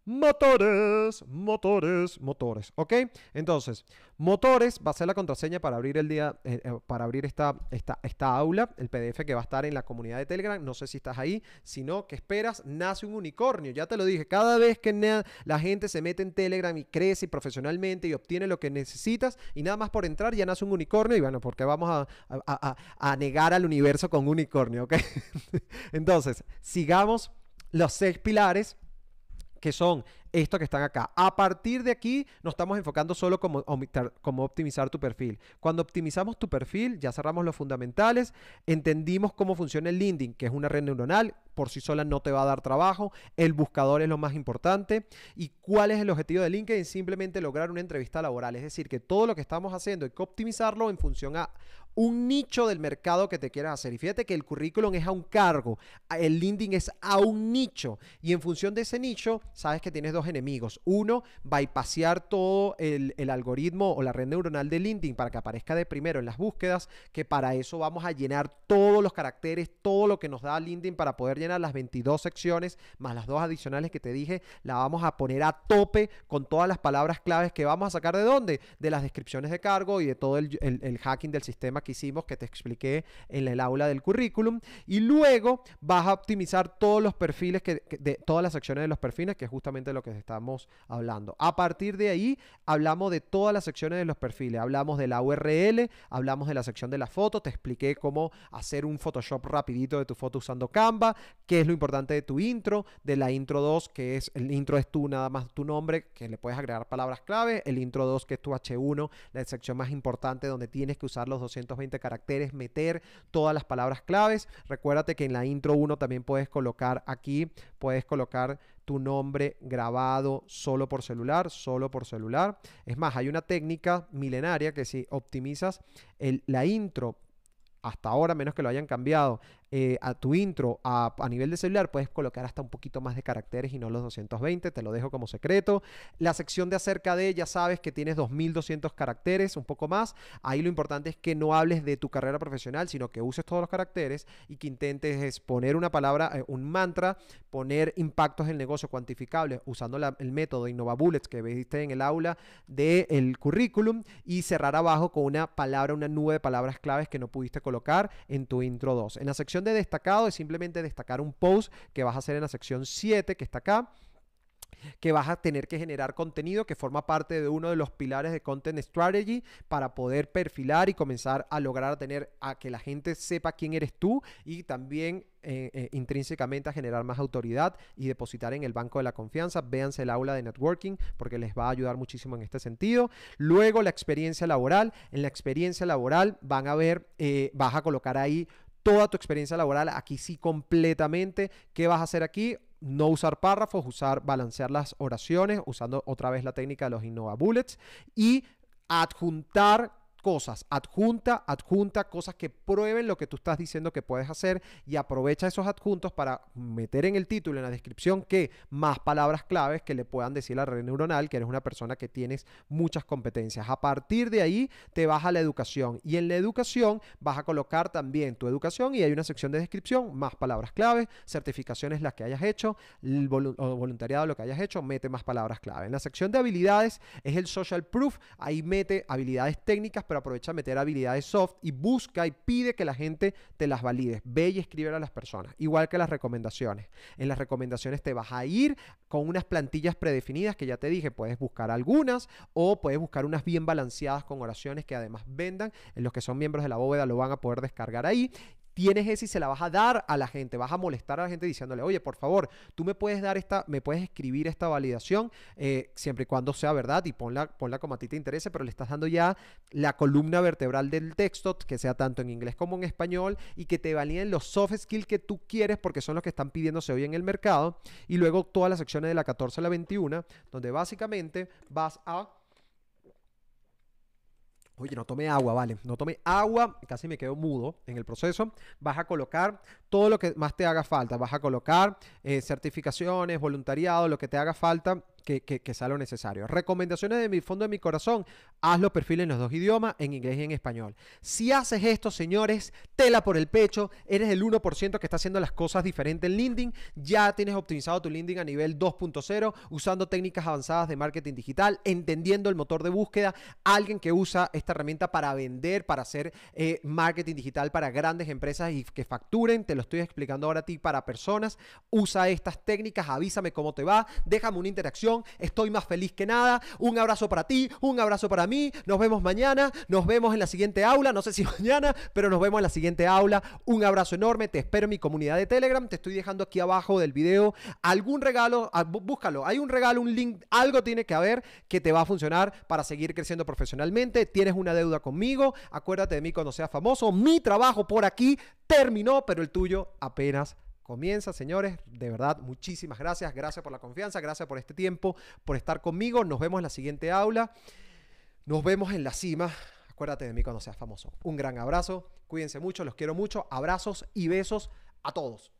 Motores, motores, motores. ¿Ok? Entonces, motores va a ser la contraseña para abrir el día, eh, eh, para abrir esta, esta, esta aula, el PDF que va a estar en la comunidad de Telegram. No sé si estás ahí, sino que esperas, nace un unicornio. Ya te lo dije, cada vez que la gente se mete en Telegram y crece profesionalmente y obtiene lo que necesitas, y nada más por entrar ya nace un unicornio. Y bueno, porque vamos a, a negar al universo con unicornio, ¿ok? Entonces, sigamos los seis pilares que son estos que están acá. A partir de aquí nos estamos enfocando solo como, como optimizar tu perfil. Cuando optimizamos tu perfil, ya cerramos los fundamentales, entendimos cómo funciona el LinkedIn, que es una red neuronal, por sí sola no te va a dar trabajo, el buscador es lo más importante y cuál es el objetivo de LinkedIn, simplemente lograr una entrevista laboral, es decir, que todo lo que estamos haciendo hay que optimizarlo en función a un nicho del mercado que te quieras hacer. Y fíjate que el currículum es a un cargo, el LinkedIn es a un nicho. Y en función de ese nicho, sabes que tienes dos enemigos. Uno, pasear todo el, algoritmo o la red neuronal de LinkedIn para que aparezca de primero en las búsquedas, que para eso vamos a llenar todos los caracteres, todo lo que nos da LinkedIn para poder llenar las 22 secciones, más las dos adicionales que te dije, la vamos a poner a tope con todas las palabras claves que vamos a sacar de dónde? De las descripciones de cargo y de todo el, el hacking del sistema que hicimos que te expliqué en el aula del currículum. Y luego vas a optimizar todos los perfiles, que, de todas las secciones de los perfiles, que es justamente lo que estamos hablando. A partir de ahí hablamos de todas las secciones de los perfiles. Hablamos de la URL, hablamos de la sección de la foto, te expliqué cómo hacer un Photoshop rapidito de tu foto usando Canva, qué es lo importante de tu intro, de la intro 2, que es el intro es tú, nada más tu nombre, que le puedes agregar palabras clave, el intro 2, que es tu H1, la sección más importante donde tienes que usar los 200 20 caracteres, meter todas las palabras claves. Recuérdate que en la intro 1 también puedes colocar aquí, puedes colocar tu nombre grabado solo por celular, solo por celular. Es más, hay una técnica milenaria que si optimizas el, la intro hasta ahora, menos que lo hayan cambiado, eh, a tu intro a, nivel de celular puedes colocar hasta un poquito más de caracteres y no los 220, te lo dejo como secreto. La sección de acerca de, ya sabes que tienes 2200 caracteres, un poco más. Ahí lo importante es que no hables de tu carrera profesional, sino que uses todos los caracteres y que intentes poner una palabra, eh, un mantra, poner impactos el negocio cuantificables usando el método innova bullets que viste en el aula del currículum y cerrar abajo con una palabra, una nube de palabras claves que no pudiste colocar en tu intro 2. En la sección de destacado es simplemente destacar un post que vas a hacer en la sección 7 que está acá que vas a tener que generar contenido que forma parte de uno de los pilares de Content Strategy para poder perfilar y comenzar a lograr tener a que la gente sepa quién eres tú y también eh, eh, intrínsecamente a generar más autoridad y depositar en el banco de la confianza. Véanse el aula de networking porque les va a ayudar muchísimo en este sentido. Luego la experiencia laboral. En la experiencia laboral van a ver, eh, vas a colocar ahí toda tu experiencia laboral, aquí sí completamente, ¿qué vas a hacer aquí? No usar párrafos, usar balancear las oraciones, usando otra vez la técnica de los Innova Bullets y adjuntar cosas, adjunta, adjunta cosas que prueben lo que tú estás diciendo que puedes hacer y aprovecha esos adjuntos para meter en el título, en la descripción, que más palabras claves que le puedan decir a la red neuronal que eres una persona que tienes muchas competencias. A partir de ahí te vas a la educación y en la educación vas a colocar también tu educación y hay una sección de descripción, más palabras claves, certificaciones las que hayas hecho, el voluntariado lo que hayas hecho, mete más palabras clave. En la sección de habilidades es el social proof, ahí mete habilidades técnicas, aprovecha a meter habilidades soft y busca y pide que la gente te las valide. Ve y escribe a las personas, igual que las recomendaciones. En las recomendaciones te vas a ir con unas plantillas predefinidas que ya te dije, puedes buscar algunas o puedes buscar unas bien balanceadas con oraciones que además vendan. En los que son miembros de la bóveda lo van a poder descargar ahí tienes esa y se la vas a dar a la gente, vas a molestar a la gente diciéndole, oye, por favor, tú me puedes dar esta, me puedes escribir esta validación, eh, siempre y cuando sea verdad y ponla, ponla como a ti te interese, pero le estás dando ya la columna vertebral del texto, que sea tanto en inglés como en español, y que te validen los soft skills que tú quieres, porque son los que están pidiéndose hoy en el mercado, y luego todas las secciones de la 14 a la 21, donde básicamente vas a Oye, no tomé agua, vale. No tome agua, casi me quedo mudo en el proceso. Vas a colocar todo lo que más te haga falta. Vas a colocar eh, certificaciones, voluntariado, lo que te haga falta que, sea lo necesario. Recomendaciones de mi fondo de mi corazón, haz los perfiles en los dos idiomas, en inglés y en español. Si haces esto, señores, tela por el pecho, eres el 1% que está haciendo las cosas diferentes en LinkedIn, ya tienes optimizado tu LinkedIn a nivel 2.0, usando técnicas avanzadas de marketing digital, entendiendo el motor de búsqueda, alguien que usa esta herramienta para vender, para hacer eh, marketing digital para grandes empresas y que facturen, te lo estoy explicando ahora a ti para personas, usa estas técnicas, avísame cómo te va, déjame una interacción, Estoy más feliz que nada. Un abrazo para ti, un abrazo para mí. Nos vemos mañana, nos vemos en la siguiente aula. No sé si mañana, pero nos vemos en la siguiente aula. Un abrazo enorme. Te espero en mi comunidad de Telegram. Te estoy dejando aquí abajo del video algún regalo. Ah, búscalo. Hay un regalo, un link. Algo tiene que haber que te va a funcionar para seguir creciendo profesionalmente. Tienes una deuda conmigo. Acuérdate de mí cuando seas famoso. Mi trabajo por aquí terminó, pero el tuyo apenas comienza, señores. De verdad, muchísimas gracias. Gracias por la confianza, gracias por este tiempo, por estar conmigo. Nos vemos en la siguiente aula. Nos vemos en la cima. Acuérdate de mí cuando seas famoso. Un gran abrazo. Cuídense mucho, los quiero mucho. Abrazos y besos a todos.